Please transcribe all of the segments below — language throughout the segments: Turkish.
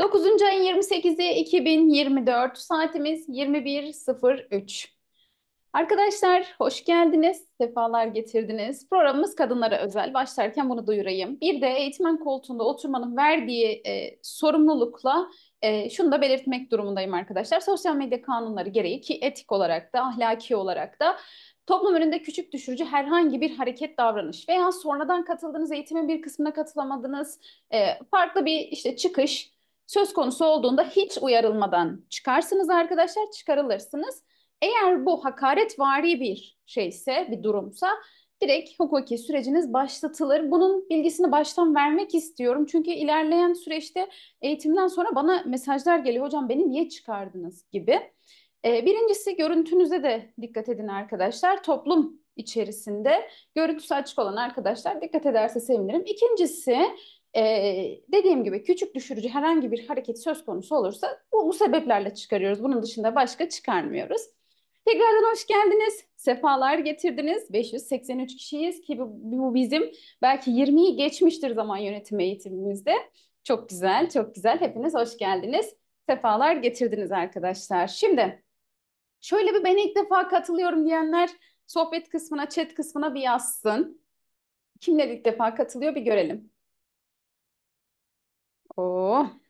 9. ayın 28'i 2024 saatimiz 21.03. Arkadaşlar hoş geldiniz, sefalar getirdiniz. Programımız kadınlara özel. Başlarken bunu duyurayım. Bir de eğitmen koltuğunda oturmanın verdiği e, sorumlulukla e, şunu da belirtmek durumundayım arkadaşlar. Sosyal medya kanunları gereği ki etik olarak da ahlaki olarak da toplum önünde küçük düşürücü herhangi bir hareket, davranış veya sonradan katıldığınız eğitimin bir kısmına katılamadınız, e, farklı bir işte çıkış Söz konusu olduğunda hiç uyarılmadan çıkarsınız arkadaşlar, çıkarılırsınız. Eğer bu hakaret hakaretvari bir şeyse, bir durumsa direkt hukuki süreciniz başlatılır. Bunun bilgisini baştan vermek istiyorum. Çünkü ilerleyen süreçte eğitimden sonra bana mesajlar geliyor. Hocam beni niye çıkardınız gibi. Ee, birincisi görüntünüze de dikkat edin arkadaşlar. Toplum içerisinde görüntüsü açık olan arkadaşlar dikkat ederse sevinirim. İkincisi ee, dediğim gibi küçük düşürücü herhangi bir hareket söz konusu olursa bu, bu sebeplerle çıkarıyoruz. Bunun dışında başka çıkarmıyoruz. Tekrardan hoş geldiniz. Sefalar getirdiniz. 583 kişiyiz ki bu, bu bizim belki 20'yi geçmiştir zaman yönetimi eğitimimizde. Çok güzel, çok güzel. Hepiniz hoş geldiniz. Sefalar getirdiniz arkadaşlar. Şimdi şöyle bir ben ilk defa katılıyorum diyenler sohbet kısmına, chat kısmına bir yazsın. Kimler ilk defa katılıyor bir görelim. Oo. Oh.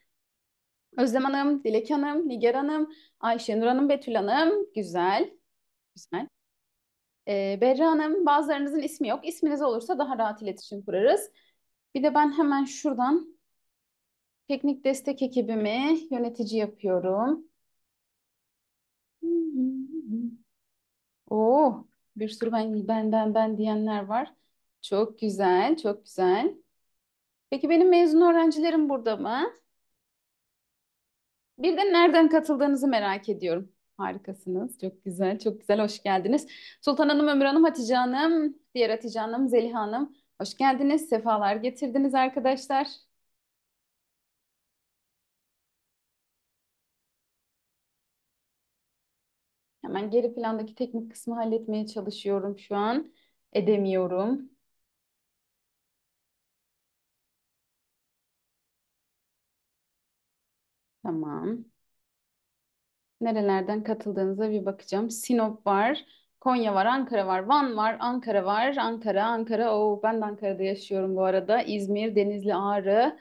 Özlem Hanım, Dilek Hanım, Nigar Hanım, Ayşenur Hanım, Betül Hanım. Güzel. Güzel. Ee, Berra Hanım, bazılarınızın ismi yok. İsminiz olursa daha rahat iletişim kurarız. Bir de ben hemen şuradan teknik destek ekibimi yönetici yapıyorum. Oo, oh, bir sürü ben ben ben ben diyenler var. Çok güzel, çok güzel. Peki benim mezun öğrencilerim burada mı? Bir de nereden katıldığınızı merak ediyorum. Harikasınız. Çok güzel, çok güzel. Hoş geldiniz. Sultan Hanım, Ömür Hanım, Hatice Hanım, diğer Hatice Hanım, Zeliha Hanım. Hoş geldiniz. Sefalar getirdiniz arkadaşlar. Hemen geri plandaki teknik kısmı halletmeye çalışıyorum şu an. Edemiyorum. Tamam. Nerelerden katıldığınıza bir bakacağım. Sinop var, Konya var, Ankara var, Van var, Ankara var, Ankara, Ankara. Oo, oh, ben de Ankara'da yaşıyorum bu arada. İzmir, Denizli, Ağrı.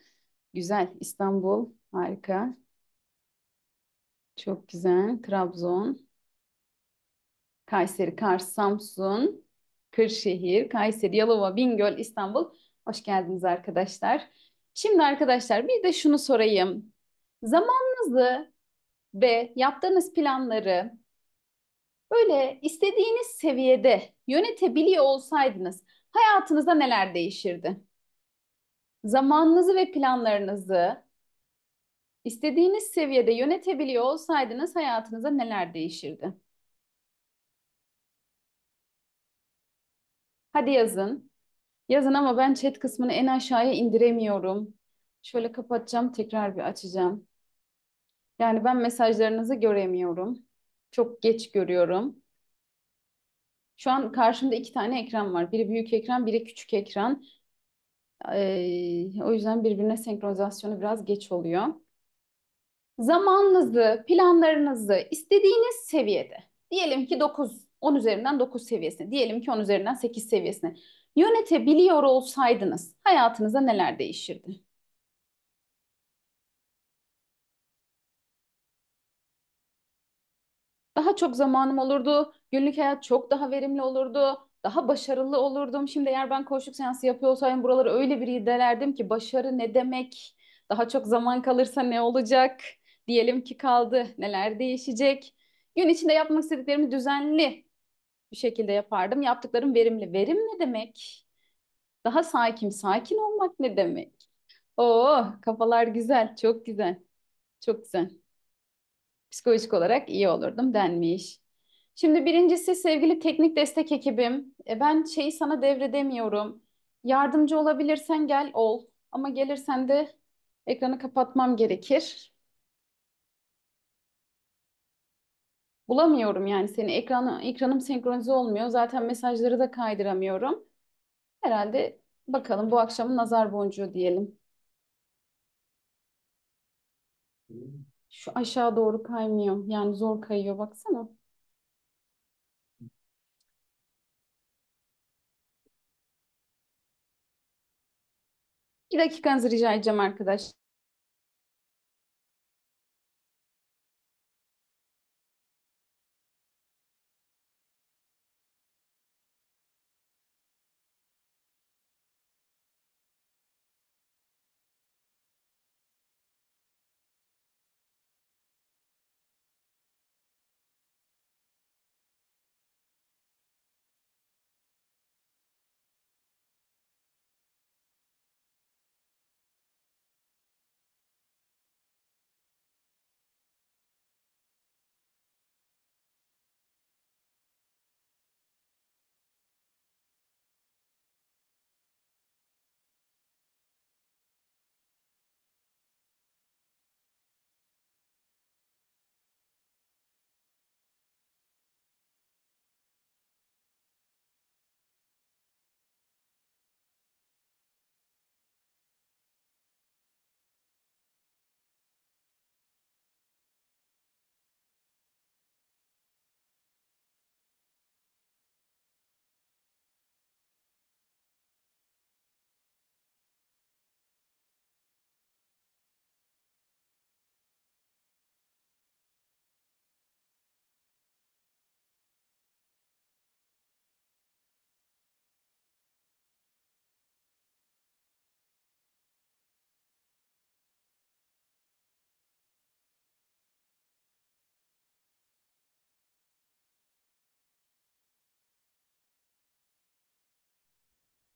Güzel. İstanbul. Harika. Çok güzel. Trabzon. Kayseri, Kars, Samsun, Kırşehir, Kayseri, Yalova, Bingöl, İstanbul. Hoş geldiniz arkadaşlar. Şimdi arkadaşlar bir de şunu sorayım zamanınızı ve yaptığınız planları böyle istediğiniz seviyede yönetebiliyor olsaydınız hayatınızda neler değişirdi? Zamanınızı ve planlarınızı istediğiniz seviyede yönetebiliyor olsaydınız hayatınızda neler değişirdi? Hadi yazın. Yazın ama ben chat kısmını en aşağıya indiremiyorum. Şöyle kapatacağım, tekrar bir açacağım. Yani ben mesajlarınızı göremiyorum. Çok geç görüyorum. Şu an karşımda iki tane ekran var. Biri büyük ekran, biri küçük ekran. Ee, o yüzden birbirine senkronizasyonu biraz geç oluyor. Zamanınızı, planlarınızı istediğiniz seviyede, diyelim ki 9, 10 üzerinden 9 seviyesine, diyelim ki 10 üzerinden 8 seviyesine yönetebiliyor olsaydınız hayatınıza neler değişirdi? daha çok zamanım olurdu. Günlük hayat çok daha verimli olurdu. Daha başarılı olurdum. Şimdi eğer ben koşuk seansı yapıyor olsaydım buraları öyle bir irdelerdim ki başarı ne demek? Daha çok zaman kalırsa ne olacak? Diyelim ki kaldı. Neler değişecek? Gün içinde yapmak istediklerimi düzenli bir şekilde yapardım. Yaptıklarım verimli. Verim ne demek? Daha sakin, sakin olmak ne demek? Oo, oh, kafalar güzel, çok güzel. Çok güzel psikolojik olarak iyi olurdum denmiş. Şimdi birincisi sevgili teknik destek ekibim. E, ben şeyi sana devredemiyorum. Yardımcı olabilirsen gel ol. Ama gelirsen de ekranı kapatmam gerekir. Bulamıyorum yani seni. Ekranı, ekranım senkronize olmuyor. Zaten mesajları da kaydıramıyorum. Herhalde bakalım bu akşamın nazar boncuğu diyelim. Hmm. Şu aşağı doğru kaymıyor. Yani zor kayıyor baksana. Bir dakikanızı rica edeceğim arkadaşlar.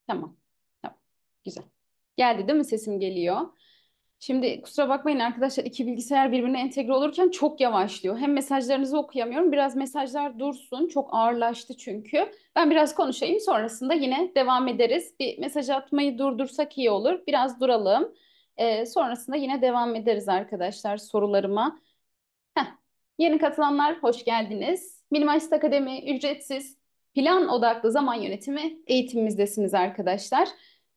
Tamam. Tamam. Güzel. Geldi değil mi? Sesim geliyor. Şimdi kusura bakmayın arkadaşlar iki bilgisayar birbirine entegre olurken çok yavaşlıyor. Hem mesajlarınızı okuyamıyorum. Biraz mesajlar dursun. Çok ağırlaştı çünkü. Ben biraz konuşayım sonrasında yine devam ederiz. Bir mesaj atmayı durdursak iyi olur. Biraz duralım. Ee, sonrasında yine devam ederiz arkadaşlar sorularıma. Heh. Yeni katılanlar hoş geldiniz. Minimalist Akademi ücretsiz Plan odaklı zaman yönetimi eğitimimizdesiniz arkadaşlar.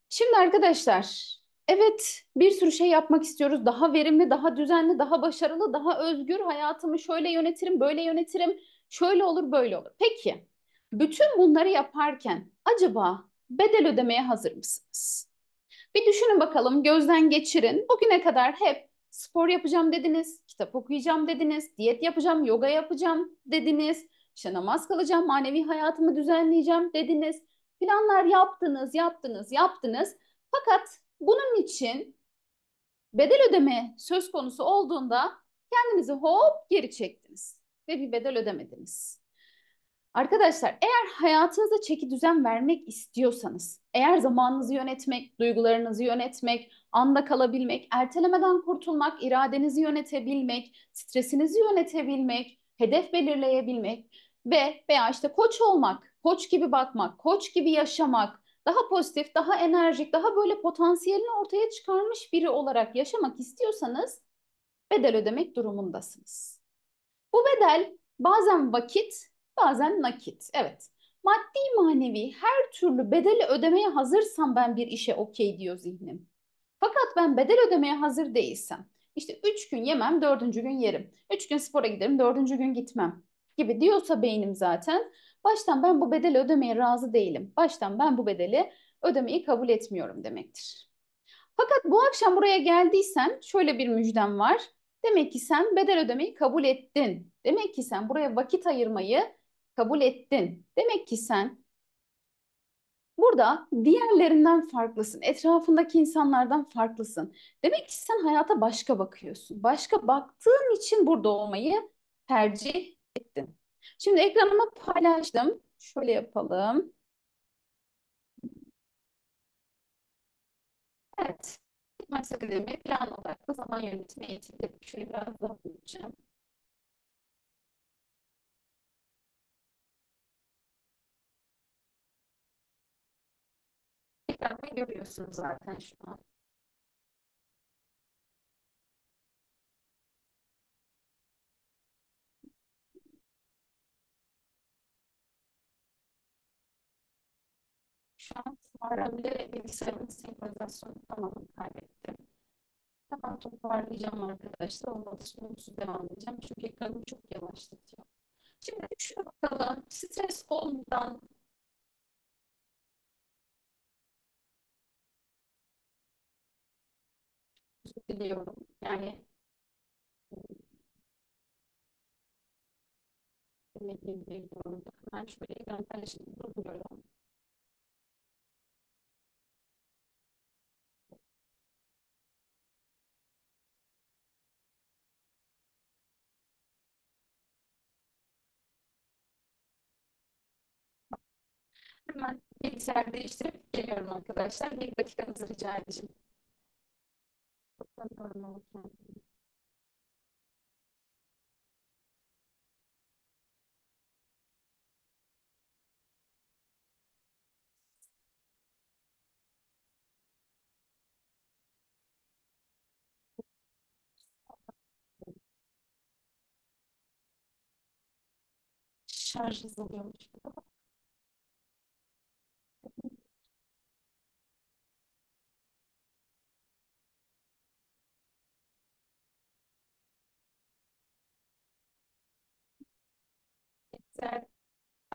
Şimdi arkadaşlar, evet bir sürü şey yapmak istiyoruz. Daha verimli, daha düzenli, daha başarılı, daha özgür hayatımı şöyle yönetirim, böyle yönetirim. Şöyle olur, böyle olur. Peki, bütün bunları yaparken acaba bedel ödemeye hazır mısınız? Bir düşünün bakalım, gözden geçirin. Bugüne kadar hep spor yapacağım dediniz, kitap okuyacağım dediniz, diyet yapacağım, yoga yapacağım dediniz, işte namaz kılacağım, manevi hayatımı düzenleyeceğim dediniz. Planlar yaptınız, yaptınız, yaptınız. Fakat bunun için bedel ödeme söz konusu olduğunda kendinizi hop geri çektiniz ve bir bedel ödemediniz. Arkadaşlar eğer hayatınıza çeki düzen vermek istiyorsanız, eğer zamanınızı yönetmek, duygularınızı yönetmek, anda kalabilmek, ertelemeden kurtulmak, iradenizi yönetebilmek, stresinizi yönetebilmek, hedef belirleyebilmek ve veya işte koç olmak, koç gibi bakmak, koç gibi yaşamak, daha pozitif, daha enerjik, daha böyle potansiyelini ortaya çıkarmış biri olarak yaşamak istiyorsanız bedel ödemek durumundasınız. Bu bedel bazen vakit, bazen nakit. Evet. Maddi manevi her türlü bedeli ödemeye hazırsam ben bir işe okey diyor zihnim. Fakat ben bedel ödemeye hazır değilsem, işte üç gün yemem, dördüncü gün yerim. Üç gün spora giderim, dördüncü gün gitmem gibi diyorsa beynim zaten baştan ben bu bedeli ödemeye razı değilim. Baştan ben bu bedeli ödemeyi kabul etmiyorum demektir. Fakat bu akşam buraya geldiysen şöyle bir müjdem var. Demek ki sen bedel ödemeyi kabul ettin. Demek ki sen buraya vakit ayırmayı kabul ettin. Demek ki sen Burada diğerlerinden farklısın, etrafındaki insanlardan farklısın. Demek ki sen hayata başka bakıyorsun. Başka baktığın için burada olmayı tercih ettin. Şimdi ekranıma paylaştım. Şöyle yapalım. Evet. Maç Akademi plan odaklı zaman yönetimi eğitimi şöyle biraz daha büyüteceğim. ekranı görüyorsunuz zaten şu an. Şu an toparlanabilir bilgisayarın senkronizasyonu tamamen kaybettim. Hemen toparlayacağım arkadaşlar. Olmadı sorunsuz devam edeceğim. Çünkü ekranım çok yavaşlatıyor. Şimdi şuna bakalım. Stres olmadan biliyorum. Yani bilmediğim bir durumda hemen şöyle ekran paylaşımı durduruyorum. Hemen bilgisayar değiştirip geliyorum arkadaşlar. Bir dakikanızı rica edeceğim. information. Charges of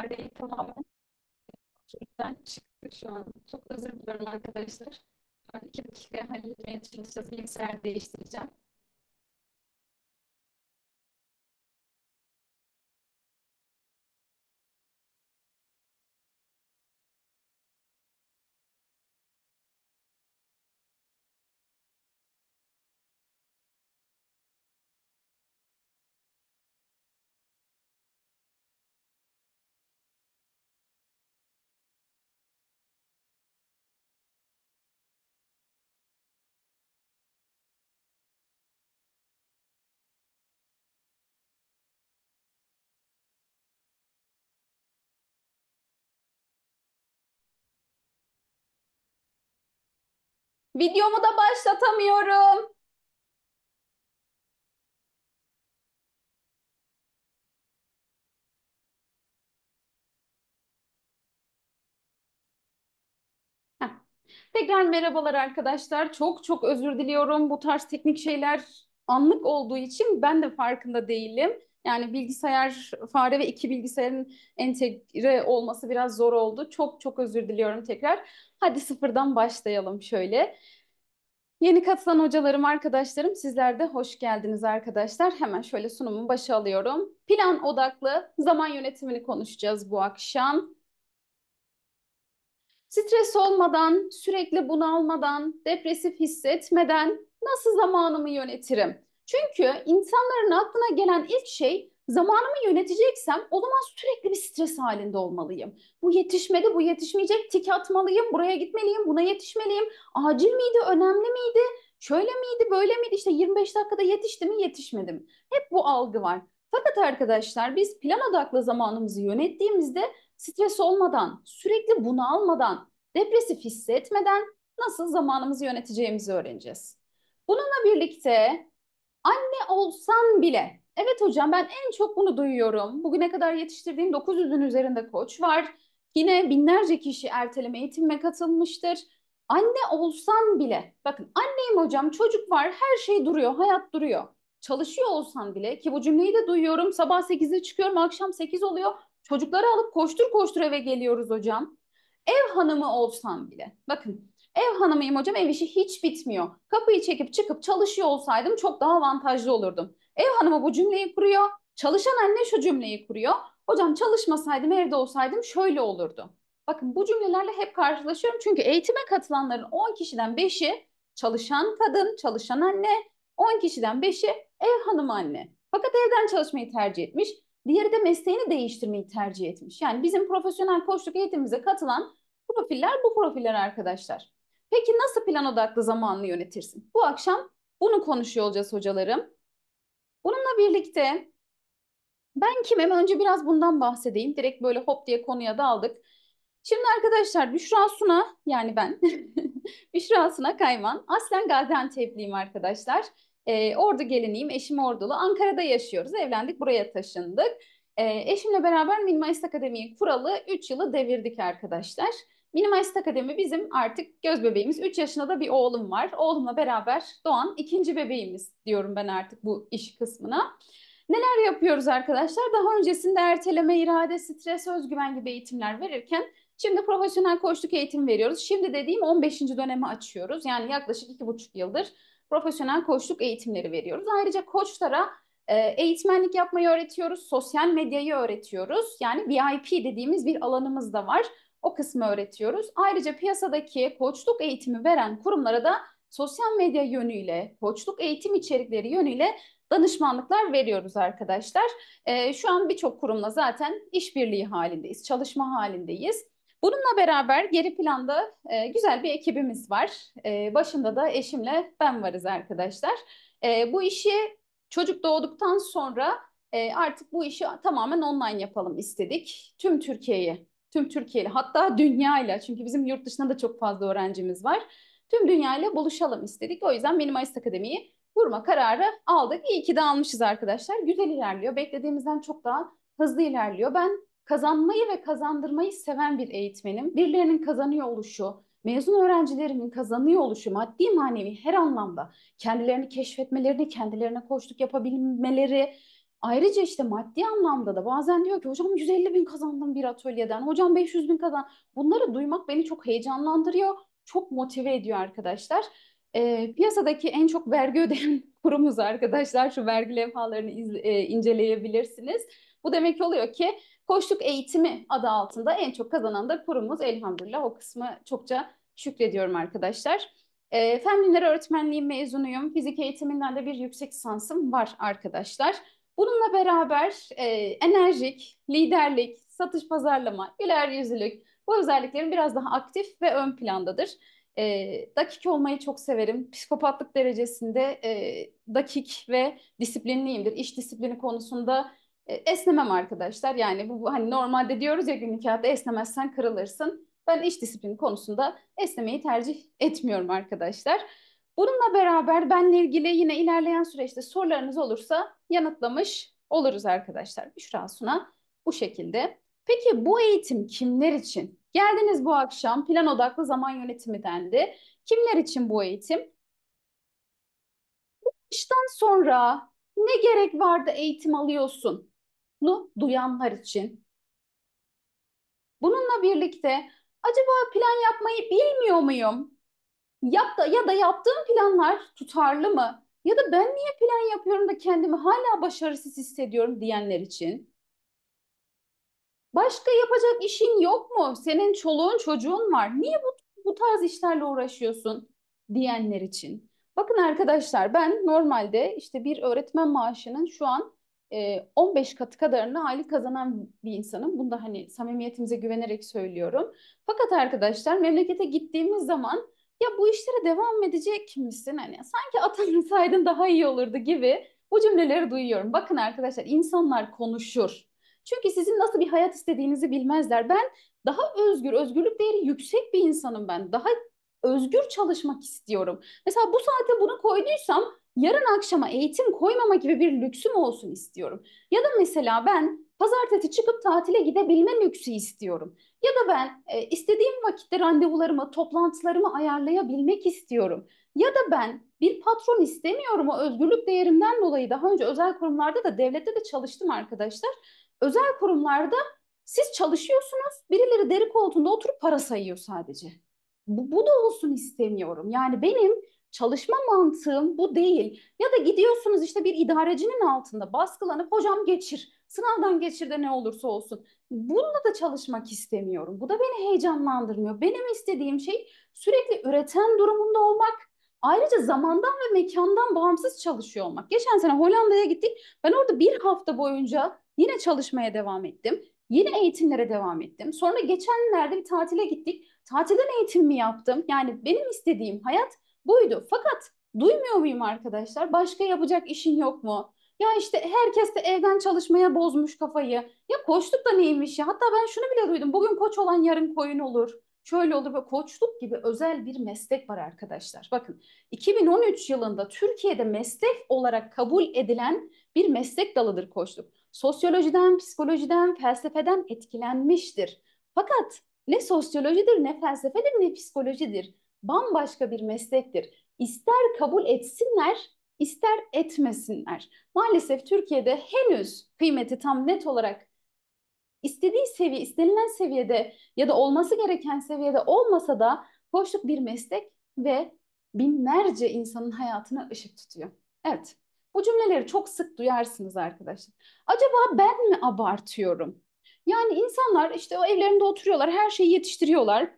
neredeydi tamamen Türk'ten çıktı şu an. Çok özür diliyorum arkadaşlar. Ben iki dakika halletmeye çalışacağız. Bilgisayar değiştireceğim. Videomu da başlatamıyorum. Tekrar merhabalar arkadaşlar. Çok çok özür diliyorum. Bu tarz teknik şeyler anlık olduğu için ben de farkında değilim. Yani bilgisayar fare ve iki bilgisayarın entegre olması biraz zor oldu. Çok çok özür diliyorum tekrar. Hadi sıfırdan başlayalım şöyle. Yeni katılan hocalarım, arkadaşlarım sizler de hoş geldiniz arkadaşlar. Hemen şöyle sunumun başa alıyorum. Plan odaklı zaman yönetimini konuşacağız bu akşam. Stres olmadan, sürekli bunalmadan, depresif hissetmeden nasıl zamanımı yönetirim? Çünkü insanların aklına gelen ilk şey zamanımı yöneteceksem o zaman sürekli bir stres halinde olmalıyım. Bu yetişmedi, bu yetişmeyecek, tik atmalıyım, buraya gitmeliyim, buna yetişmeliyim. Acil miydi, önemli miydi, şöyle miydi, böyle miydi, işte 25 dakikada yetişti mi, yetişmedi mi? Hep bu algı var. Fakat arkadaşlar biz plan odaklı zamanımızı yönettiğimizde stres olmadan, sürekli bunalmadan, depresif hissetmeden nasıl zamanımızı yöneteceğimizi öğreneceğiz. Bununla birlikte Anne olsan bile, evet hocam ben en çok bunu duyuyorum. Bugüne kadar yetiştirdiğim 900'ün üzerinde koç var. Yine binlerce kişi erteleme eğitime katılmıştır. Anne olsan bile, bakın anneyim hocam çocuk var her şey duruyor, hayat duruyor. Çalışıyor olsan bile ki bu cümleyi de duyuyorum sabah 8'e çıkıyorum akşam 8 oluyor. Çocukları alıp koştur koştur eve geliyoruz hocam. Ev hanımı olsan bile, bakın Ev hanımıyım hocam, ev işi hiç bitmiyor. Kapıyı çekip çıkıp çalışıyor olsaydım çok daha avantajlı olurdum. Ev hanımı bu cümleyi kuruyor, çalışan anne şu cümleyi kuruyor. Hocam çalışmasaydım, evde olsaydım şöyle olurdu. Bakın bu cümlelerle hep karşılaşıyorum çünkü eğitime katılanların 10 kişiden 5'i çalışan kadın, çalışan anne, 10 kişiden 5'i ev hanımı anne. Fakat evden çalışmayı tercih etmiş, diğeri de mesleğini değiştirmeyi tercih etmiş. Yani bizim profesyonel koçluk eğitimimize katılan profiller bu profiller arkadaşlar. Peki nasıl plan odaklı zamanlı yönetirsin? Bu akşam bunu konuşuyor olacağız hocalarım. Bununla birlikte ben kimim? Önce biraz bundan bahsedeyim. Direkt böyle hop diye konuya daldık. Şimdi arkadaşlar Büşra Suna yani ben Büşra Suna Kayman. Aslen Gaziantep'liyim arkadaşlar. Ee, ordu geliniyim. Eşim ordulu. Ankara'da yaşıyoruz. Evlendik buraya taşındık. Ee, eşimle beraber Minimalist Akademi'yi kuralı 3 yılı devirdik arkadaşlar. Minimalist Akademi bizim artık göz bebeğimiz. 3 yaşında da bir oğlum var. Oğlumla beraber doğan ikinci bebeğimiz diyorum ben artık bu iş kısmına. Neler yapıyoruz arkadaşlar? Daha öncesinde erteleme, irade, stres, özgüven gibi eğitimler verirken şimdi profesyonel koçluk eğitim veriyoruz. Şimdi dediğim 15. dönemi açıyoruz. Yani yaklaşık 2,5 yıldır profesyonel koçluk eğitimleri veriyoruz. Ayrıca koçlara e, eğitmenlik yapmayı öğretiyoruz, sosyal medyayı öğretiyoruz. Yani VIP dediğimiz bir alanımız da var. O kısmı öğretiyoruz. Ayrıca piyasadaki koçluk eğitimi veren kurumlara da sosyal medya yönüyle, koçluk eğitim içerikleri yönüyle danışmanlıklar veriyoruz arkadaşlar. E, şu an birçok kurumla zaten işbirliği halindeyiz, çalışma halindeyiz. Bununla beraber geri planda e, güzel bir ekibimiz var. E, başında da eşimle ben varız arkadaşlar. E, bu işi çocuk doğduktan sonra e, artık bu işi tamamen online yapalım istedik. Tüm Türkiye'yi tüm Türkiye ile hatta dünya ile çünkü bizim yurt dışında da çok fazla öğrencimiz var. Tüm dünya ile buluşalım istedik. O yüzden Minimalist Akademi'yi vurma kararı aldık. İyi ki de almışız arkadaşlar. Güzel ilerliyor. Beklediğimizden çok daha hızlı ilerliyor. Ben kazanmayı ve kazandırmayı seven bir eğitmenim. Birilerinin kazanıyor oluşu, mezun öğrencilerinin kazanıyor oluşu maddi manevi her anlamda kendilerini keşfetmelerini, kendilerine koçluk yapabilmeleri, Ayrıca işte maddi anlamda da bazen diyor ki hocam 150 bin kazandım bir atölyeden, hocam 500 bin kazan. Bunları duymak beni çok heyecanlandırıyor, çok motive ediyor arkadaşlar. E, piyasadaki en çok vergi ödeyen kurumuz arkadaşlar. Şu vergi levhalarını izle, e, inceleyebilirsiniz. Bu demek oluyor ki koştuk eğitimi adı altında en çok kazanan da kurumuz. Elhamdülillah o kısmı çokça şükrediyorum arkadaşlar. E, Fen Bilimleri Öğretmenliği mezunuyum. Fizik eğitiminden de bir yüksek lisansım var arkadaşlar. Bununla beraber e, enerjik, liderlik, satış pazarlama, güler yüzlülük bu özelliklerim biraz daha aktif ve ön plandadır. E, dakik olmayı çok severim. Psikopatlık derecesinde e, dakik ve disiplinliyimdir. İş disiplini konusunda e, esnemem arkadaşlar. Yani bu, bu hani normalde diyoruz ya günlük hayatta esnemezsen kırılırsın. Ben iş disiplini konusunda esnemeyi tercih etmiyorum arkadaşlar. Bununla beraber benle ilgili yine ilerleyen süreçte sorularınız olursa yanıtlamış oluruz arkadaşlar. Büşra Suna bu şekilde. Peki bu eğitim kimler için? Geldiniz bu akşam plan odaklı zaman yönetimi dendi. Kimler için bu eğitim? Bu işten sonra ne gerek vardı eğitim alıyorsun? Nu duyanlar için. Bununla birlikte acaba plan yapmayı bilmiyor muyum? Yap da, ya da yaptığım planlar tutarlı mı? Ya da ben niye plan yapıyorum da kendimi hala başarısız hissediyorum diyenler için. Başka yapacak işin yok mu? Senin çoluğun çocuğun var. Niye bu, bu tarz işlerle uğraşıyorsun diyenler için. Bakın arkadaşlar ben normalde işte bir öğretmen maaşının şu an 15 e, katı kadarını aylık kazanan bir insanım. Bunu da hani samimiyetimize güvenerek söylüyorum. Fakat arkadaşlar memlekete gittiğimiz zaman ya bu işlere devam edecek misin? Hani sanki atansaydın daha iyi olurdu gibi bu cümleleri duyuyorum. Bakın arkadaşlar insanlar konuşur. Çünkü sizin nasıl bir hayat istediğinizi bilmezler. Ben daha özgür, özgürlük değeri yüksek bir insanım ben. Daha özgür çalışmak istiyorum. Mesela bu saate bunu koyduysam yarın akşama eğitim koymama gibi bir lüksüm olsun istiyorum. Ya da mesela ben pazartesi çıkıp tatile gidebilme lüksü istiyorum. Ya da ben e, istediğim vakitte randevularımı, toplantılarımı ayarlayabilmek istiyorum. Ya da ben bir patron istemiyorum o özgürlük değerimden dolayı. Daha önce özel kurumlarda da devlette de çalıştım arkadaşlar. Özel kurumlarda siz çalışıyorsunuz, birileri deri koltuğunda oturup para sayıyor sadece. Bu, bu da olsun istemiyorum. Yani benim çalışma mantığım bu değil. Ya da gidiyorsunuz işte bir idarecinin altında baskılanıp hocam geçir. Sınavdan geçir de ne olursa olsun. Bununla da çalışmak istemiyorum. Bu da beni heyecanlandırmıyor. Benim istediğim şey sürekli üreten durumunda olmak. Ayrıca zamandan ve mekandan bağımsız çalışıyor olmak. Geçen sene Hollanda'ya gittik. Ben orada bir hafta boyunca yine çalışmaya devam ettim. Yine eğitimlere devam ettim. Sonra geçenlerde bir tatile gittik. Tatilden eğitim mi yaptım? Yani benim istediğim hayat buydu. Fakat duymuyor muyum arkadaşlar? Başka yapacak işin yok mu? Ya işte herkes de evden çalışmaya bozmuş kafayı. Ya koçluk da neymiş ya? Hatta ben şunu bile duydum. Bugün koç olan yarın koyun olur. Şöyle olur ve koçluk gibi özel bir meslek var arkadaşlar. Bakın 2013 yılında Türkiye'de meslek olarak kabul edilen bir meslek dalıdır koçluk. Sosyolojiden, psikolojiden, felsefeden etkilenmiştir. Fakat ne sosyolojidir, ne felsefedir, ne psikolojidir bambaşka bir meslektir. İster kabul etsinler, ister etmesinler. Maalesef Türkiye'de henüz kıymeti tam net olarak istediği seviye, istenilen seviyede ya da olması gereken seviyede olmasa da koşluk bir meslek ve binlerce insanın hayatına ışık tutuyor. Evet. Bu cümleleri çok sık duyarsınız arkadaşlar. Acaba ben mi abartıyorum? Yani insanlar işte o evlerinde oturuyorlar, her şeyi yetiştiriyorlar.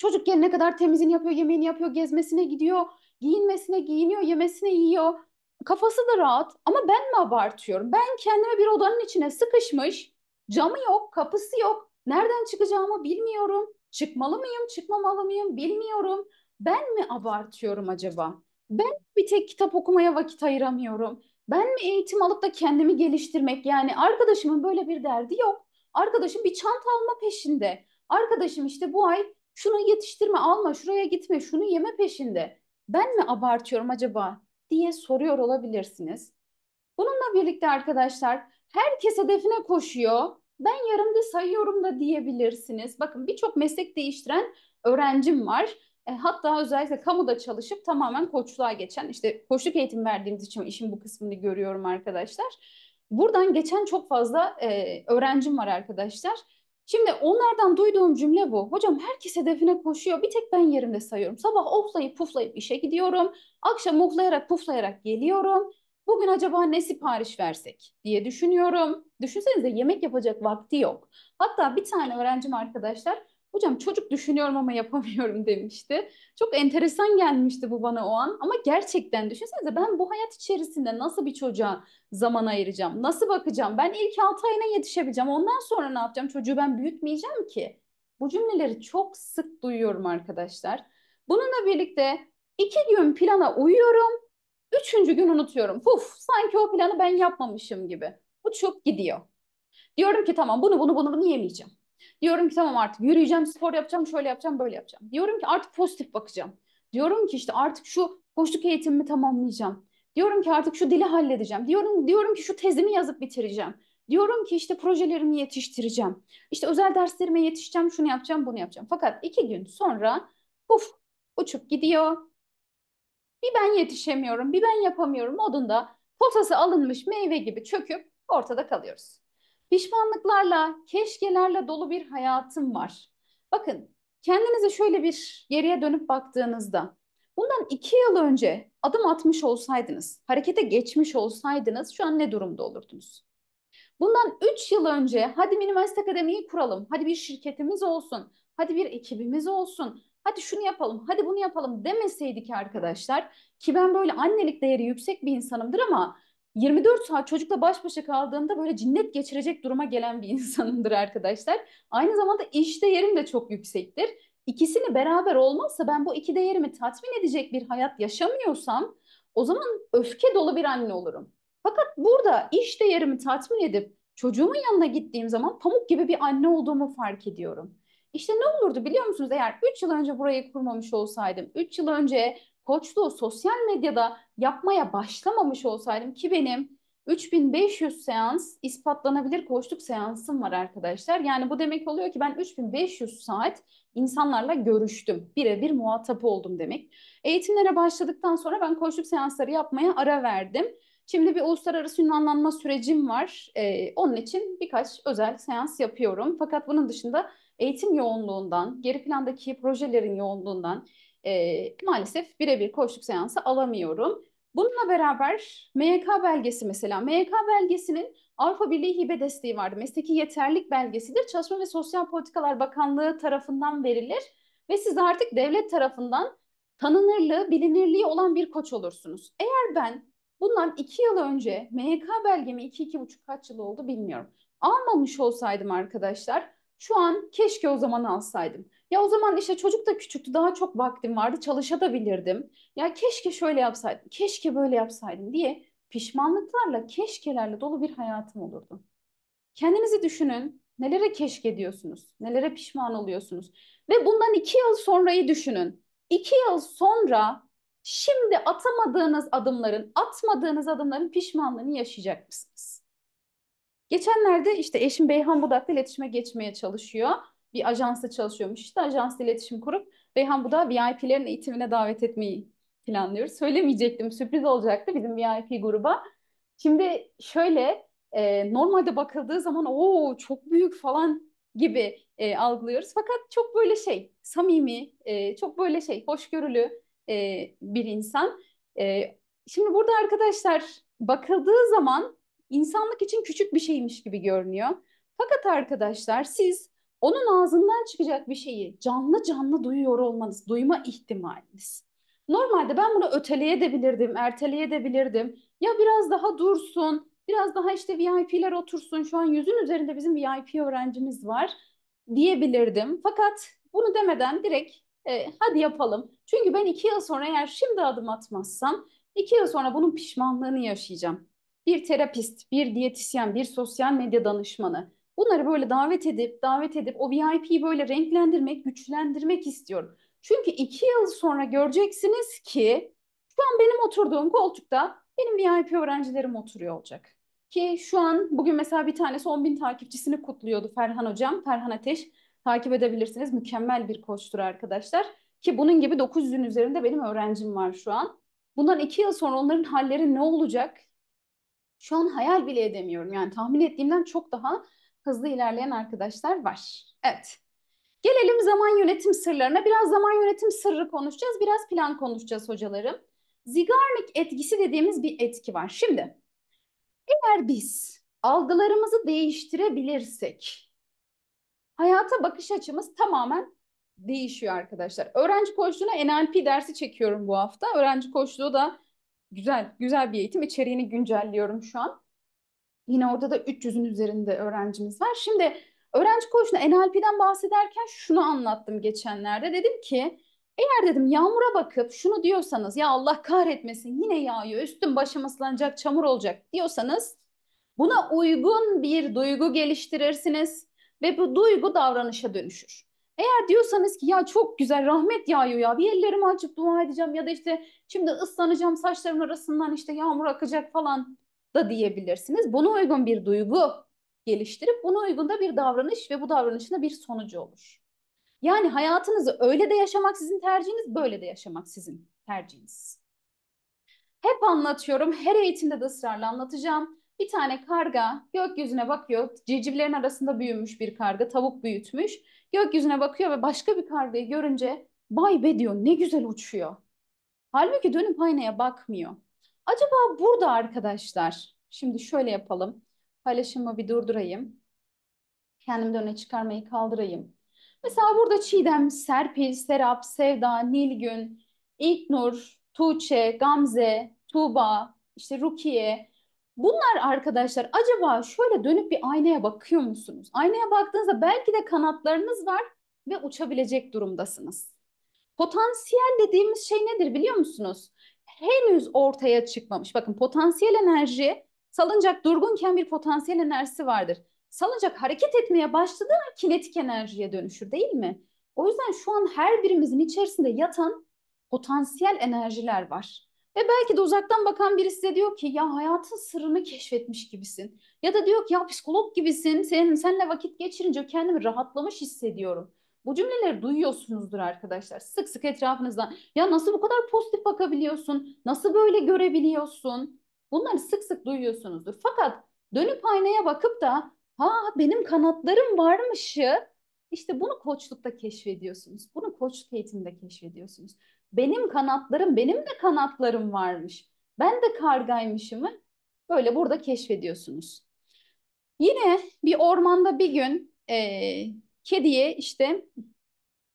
Çocuk gelene kadar temizini yapıyor, yemeğini yapıyor, gezmesine gidiyor, giyinmesine giyiniyor, yemesine yiyor. Kafası da rahat ama ben mi abartıyorum? Ben kendime bir odanın içine sıkışmış, camı yok, kapısı yok. Nereden çıkacağımı bilmiyorum. Çıkmalı mıyım, çıkmamalı mıyım bilmiyorum. Ben mi abartıyorum acaba? Ben bir tek kitap okumaya vakit ayıramıyorum. Ben mi eğitim alıp da kendimi geliştirmek? Yani arkadaşımın böyle bir derdi yok. Arkadaşım bir çanta alma peşinde. Arkadaşım işte bu ay şunu yetiştirme alma şuraya gitme şunu yeme peşinde ben mi abartıyorum acaba diye soruyor olabilirsiniz. Bununla birlikte arkadaşlar herkes hedefine koşuyor ben yarımda sayıyorum da diyebilirsiniz. Bakın birçok meslek değiştiren öğrencim var. E, hatta özellikle kamuda çalışıp tamamen koçluğa geçen, işte koçluk eğitim verdiğimiz için işin bu kısmını görüyorum arkadaşlar. Buradan geçen çok fazla e, öğrencim var arkadaşlar. Şimdi onlardan duyduğum cümle bu. Hocam herkes hedefine koşuyor. Bir tek ben yerimde sayıyorum. Sabah oflayıp puflayıp işe gidiyorum. Akşam oflayarak puflayarak geliyorum. Bugün acaba ne sipariş versek diye düşünüyorum. Düşünsenize yemek yapacak vakti yok. Hatta bir tane öğrencim arkadaşlar hocam çocuk düşünüyorum ama yapamıyorum demişti. Çok enteresan gelmişti bu bana o an ama gerçekten düşünsenize ben bu hayat içerisinde nasıl bir çocuğa zaman ayıracağım? Nasıl bakacağım? Ben ilk 6 ayına yetişebileceğim. Ondan sonra ne yapacağım? Çocuğu ben büyütmeyeceğim ki. Bu cümleleri çok sık duyuyorum arkadaşlar. Bununla birlikte iki gün plana uyuyorum. Üçüncü gün unutuyorum. Puf sanki o planı ben yapmamışım gibi. bu çok gidiyor. Diyorum ki tamam bunu bunu bunu bunu yemeyeceğim Diyorum ki tamam artık yürüyeceğim, spor yapacağım, şöyle yapacağım, böyle yapacağım. Diyorum ki artık pozitif bakacağım. Diyorum ki işte artık şu koçluk eğitimimi tamamlayacağım. Diyorum ki artık şu dili halledeceğim. Diyorum diyorum ki şu tezimi yazıp bitireceğim. Diyorum ki işte projelerimi yetiştireceğim. İşte özel derslerime yetişeceğim, şunu yapacağım, bunu yapacağım. Fakat iki gün sonra puf uçup gidiyor. Bir ben yetişemiyorum, bir ben yapamıyorum modunda potası alınmış meyve gibi çöküp ortada kalıyoruz. Pişmanlıklarla, keşkelerle dolu bir hayatım var. Bakın kendinize şöyle bir geriye dönüp baktığınızda bundan iki yıl önce adım atmış olsaydınız, harekete geçmiş olsaydınız şu an ne durumda olurdunuz? Bundan üç yıl önce hadi üniversite akademiyi kuralım, hadi bir şirketimiz olsun, hadi bir ekibimiz olsun, hadi şunu yapalım, hadi bunu yapalım demeseydik arkadaşlar ki ben böyle annelik değeri yüksek bir insanımdır ama 24 saat çocukla baş başa kaldığımda böyle cinnet geçirecek duruma gelen bir insanımdır arkadaşlar. Aynı zamanda işte yerim de çok yüksektir. İkisini beraber olmazsa ben bu iki değerimi tatmin edecek bir hayat yaşamıyorsam o zaman öfke dolu bir anne olurum. Fakat burada iş değerimi tatmin edip çocuğumun yanına gittiğim zaman pamuk gibi bir anne olduğumu fark ediyorum. İşte ne olurdu biliyor musunuz? Eğer 3 yıl önce burayı kurmamış olsaydım, 3 yıl önce koçluğu sosyal medyada yapmaya başlamamış olsaydım ki benim 3500 seans ispatlanabilir koçluk seansım var arkadaşlar. Yani bu demek oluyor ki ben 3500 saat insanlarla görüştüm. Birebir muhatap oldum demek. Eğitimlere başladıktan sonra ben koçluk seansları yapmaya ara verdim. Şimdi bir uluslararası ünvanlanma sürecim var. Ee, onun için birkaç özel seans yapıyorum. Fakat bunun dışında eğitim yoğunluğundan, geri plandaki projelerin yoğunluğundan, e, maalesef birebir koçluk seansı alamıyorum. Bununla beraber MYK belgesi mesela. MYK belgesinin Avrupa Birliği hibe desteği vardı. Mesleki yeterlik belgesidir. Çalışma ve Sosyal Politikalar Bakanlığı tarafından verilir. Ve siz artık devlet tarafından tanınırlığı, bilinirliği olan bir koç olursunuz. Eğer ben bundan iki yıl önce MYK belgemi iki, iki buçuk kaç yıl oldu bilmiyorum. Almamış olsaydım arkadaşlar şu an keşke o zaman alsaydım. Ya o zaman işte çocuk da küçüktü daha çok vaktim vardı çalışabilirdim. Ya keşke şöyle yapsaydım, keşke böyle yapsaydım diye pişmanlıklarla, keşkelerle dolu bir hayatım olurdu. Kendinizi düşünün, nelere keşke diyorsunuz, nelere pişman oluyorsunuz. Ve bundan iki yıl sonrayı düşünün. İki yıl sonra şimdi atamadığınız adımların, atmadığınız adımların pişmanlığını yaşayacak mısınız? Geçenlerde işte eşim Beyhan Budak'la iletişime geçmeye çalışıyor. Bir ajansa çalışıyormuş İşte ajansla iletişim kurup Beyhan Budak VIP'lerin eğitimine davet etmeyi planlıyoruz. Söylemeyecektim sürpriz olacaktı bizim VIP gruba. Şimdi şöyle e, normalde bakıldığı zaman o çok büyük falan gibi e, algılıyoruz. Fakat çok böyle şey samimi, e, çok böyle şey hoşgörülü e, bir insan. E, şimdi burada arkadaşlar bakıldığı zaman insanlık için küçük bir şeymiş gibi görünüyor. Fakat arkadaşlar siz onun ağzından çıkacak bir şeyi canlı canlı duyuyor olmanız, duyma ihtimaliniz. Normalde ben bunu öteleyebilirdim, erteleyebilirdim. Ya biraz daha dursun, biraz daha işte VIP'ler otursun. Şu an yüzün üzerinde bizim VIP öğrencimiz var diyebilirdim. Fakat bunu demeden direkt e, hadi yapalım. Çünkü ben iki yıl sonra eğer şimdi adım atmazsam iki yıl sonra bunun pişmanlığını yaşayacağım bir terapist, bir diyetisyen, bir sosyal medya danışmanı bunları böyle davet edip davet edip o VIP'yi böyle renklendirmek, güçlendirmek istiyorum. Çünkü iki yıl sonra göreceksiniz ki şu an benim oturduğum koltukta benim VIP öğrencilerim oturuyor olacak. Ki şu an bugün mesela bir tanesi 10 bin takipçisini kutluyordu Ferhan Hocam, Ferhan Ateş. Takip edebilirsiniz. Mükemmel bir koçtur arkadaşlar. Ki bunun gibi 900'ün üzerinde benim öğrencim var şu an. Bundan iki yıl sonra onların halleri ne olacak? şu an hayal bile edemiyorum. Yani tahmin ettiğimden çok daha hızlı ilerleyen arkadaşlar var. Evet. Gelelim zaman yönetim sırlarına. Biraz zaman yönetim sırrı konuşacağız, biraz plan konuşacağız hocalarım. Zigarnik etkisi dediğimiz bir etki var. Şimdi eğer biz algılarımızı değiştirebilirsek hayata bakış açımız tamamen değişiyor arkadaşlar. Öğrenci koçluğuna NLP dersi çekiyorum bu hafta. Öğrenci koçluğu da güzel, güzel bir eğitim. İçeriğini güncelliyorum şu an. Yine orada da 300'ün üzerinde öğrencimiz var. Şimdi öğrenci koğuşuna NLP'den bahsederken şunu anlattım geçenlerde. Dedim ki eğer dedim yağmura bakıp şunu diyorsanız ya Allah kahretmesin yine yağıyor üstüm başım ıslanacak çamur olacak diyorsanız buna uygun bir duygu geliştirirsiniz ve bu duygu davranışa dönüşür. Eğer diyorsanız ki ya çok güzel rahmet yağıyor ya bir ellerimi açıp dua edeceğim ya da işte şimdi ıslanacağım saçlarımın arasından işte yağmur akacak falan da diyebilirsiniz. Buna uygun bir duygu geliştirip buna uygun da bir davranış ve bu davranışın da bir sonucu olur. Yani hayatınızı öyle de yaşamak sizin tercihiniz, böyle de yaşamak sizin tercihiniz. Hep anlatıyorum, her eğitimde de ısrarla anlatacağım. Bir tane karga gökyüzüne bakıyor. Civcivlerin arasında büyümüş bir karga, tavuk büyütmüş. Gökyüzüne bakıyor ve başka bir kargayı görünce bay be diyor ne güzel uçuyor. Halbuki dönüp aynaya bakmıyor. Acaba burada arkadaşlar, şimdi şöyle yapalım. Paylaşımı bir durdurayım. Kendimi de öne çıkarmayı kaldırayım. Mesela burada Çiğdem, Serpil, Serap, Sevda, Nilgün, İlknur, Tuğçe, Gamze, Tuğba, işte Rukiye, Bunlar arkadaşlar acaba şöyle dönüp bir aynaya bakıyor musunuz? Aynaya baktığınızda belki de kanatlarınız var ve uçabilecek durumdasınız. Potansiyel dediğimiz şey nedir biliyor musunuz? Henüz ortaya çıkmamış. Bakın potansiyel enerji salıncak durgunken bir potansiyel enerjisi vardır. Salıncak hareket etmeye başladığında kinetik enerjiye dönüşür değil mi? O yüzden şu an her birimizin içerisinde yatan potansiyel enerjiler var. E belki de uzaktan bakan birisi de diyor ki ya hayatın sırrını keşfetmiş gibisin. Ya da diyor ki ya psikolog gibisin. Senin senle vakit geçirince kendimi rahatlamış hissediyorum. Bu cümleleri duyuyorsunuzdur arkadaşlar. Sık sık etrafınızdan ya nasıl bu kadar pozitif bakabiliyorsun? Nasıl böyle görebiliyorsun? Bunları sık sık duyuyorsunuzdur. Fakat dönüp aynaya bakıp da ha benim kanatlarım varmışı işte bunu koçlukta keşfediyorsunuz. Bunu koçluk eğitiminde keşfediyorsunuz benim kanatlarım, benim de kanatlarım varmış. Ben de kargaymışım. böyle burada keşfediyorsunuz. Yine bir ormanda bir gün e, kediye işte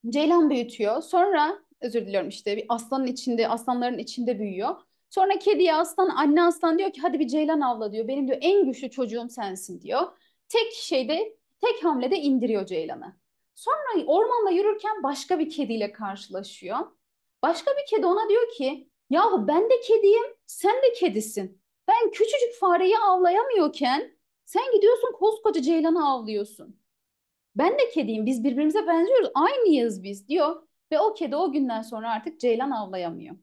ceylan büyütüyor. Sonra özür diliyorum işte bir aslanın içinde, aslanların içinde büyüyor. Sonra kediye aslan, anne aslan diyor ki hadi bir ceylan avla diyor. Benim diyor en güçlü çocuğum sensin diyor. Tek şeyde, tek hamlede indiriyor ceylanı. Sonra ormanda yürürken başka bir kediyle karşılaşıyor. Başka bir kedi ona diyor ki yahu ben de kediyim sen de kedisin. Ben küçücük fareyi avlayamıyorken sen gidiyorsun koskoca ceylanı avlıyorsun. Ben de kediyim biz birbirimize benziyoruz aynıyız biz diyor. Ve o kedi o günden sonra artık ceylan avlayamıyor.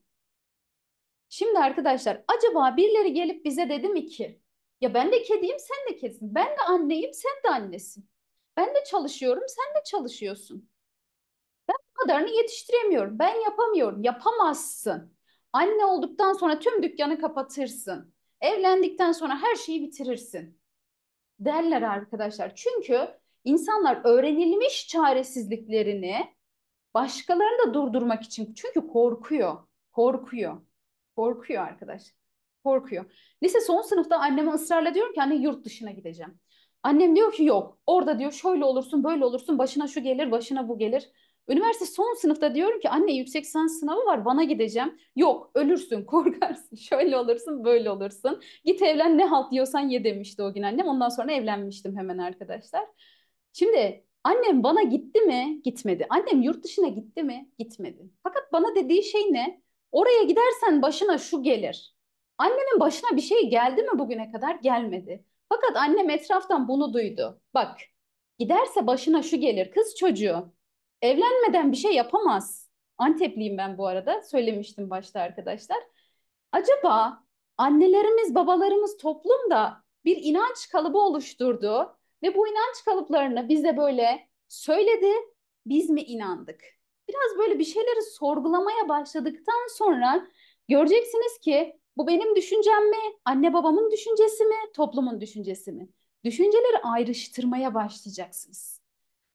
Şimdi arkadaşlar acaba birileri gelip bize dedi mi ki ya ben de kediyim sen de kedisin. Ben de anneyim sen de annesin. Ben de çalışıyorum sen de çalışıyorsun kadarını yetiştiremiyorum. Ben yapamıyorum. Yapamazsın. Anne olduktan sonra tüm dükkanı kapatırsın. Evlendikten sonra her şeyi bitirirsin. Derler arkadaşlar. Çünkü insanlar öğrenilmiş çaresizliklerini başkalarını da durdurmak için çünkü korkuyor. Korkuyor. Korkuyor arkadaş. Korkuyor. Lise son sınıfta anneme ısrarla diyorum ki anne yurt dışına gideceğim. Annem diyor ki yok. Orada diyor şöyle olursun, böyle olursun, başına şu gelir, başına bu gelir. Üniversite son sınıfta diyorum ki anne yüksek lisans sınavı var bana gideceğim. Yok ölürsün korkarsın şöyle olursun böyle olursun. Git evlen ne halt yiyorsan ye demişti o gün annem. Ondan sonra evlenmiştim hemen arkadaşlar. Şimdi annem bana gitti mi? Gitmedi. Annem yurt dışına gitti mi? Gitmedi. Fakat bana dediği şey ne? Oraya gidersen başına şu gelir. Annemin başına bir şey geldi mi bugüne kadar? Gelmedi. Fakat annem etraftan bunu duydu. Bak giderse başına şu gelir. Kız çocuğu Evlenmeden bir şey yapamaz. Antepliyim ben bu arada. Söylemiştim başta arkadaşlar. Acaba annelerimiz, babalarımız toplumda bir inanç kalıbı oluşturdu ve bu inanç kalıplarını bize böyle söyledi, biz mi inandık? Biraz böyle bir şeyleri sorgulamaya başladıktan sonra göreceksiniz ki bu benim düşüncem mi, anne babamın düşüncesi mi, toplumun düşüncesi mi? Düşünceleri ayrıştırmaya başlayacaksınız.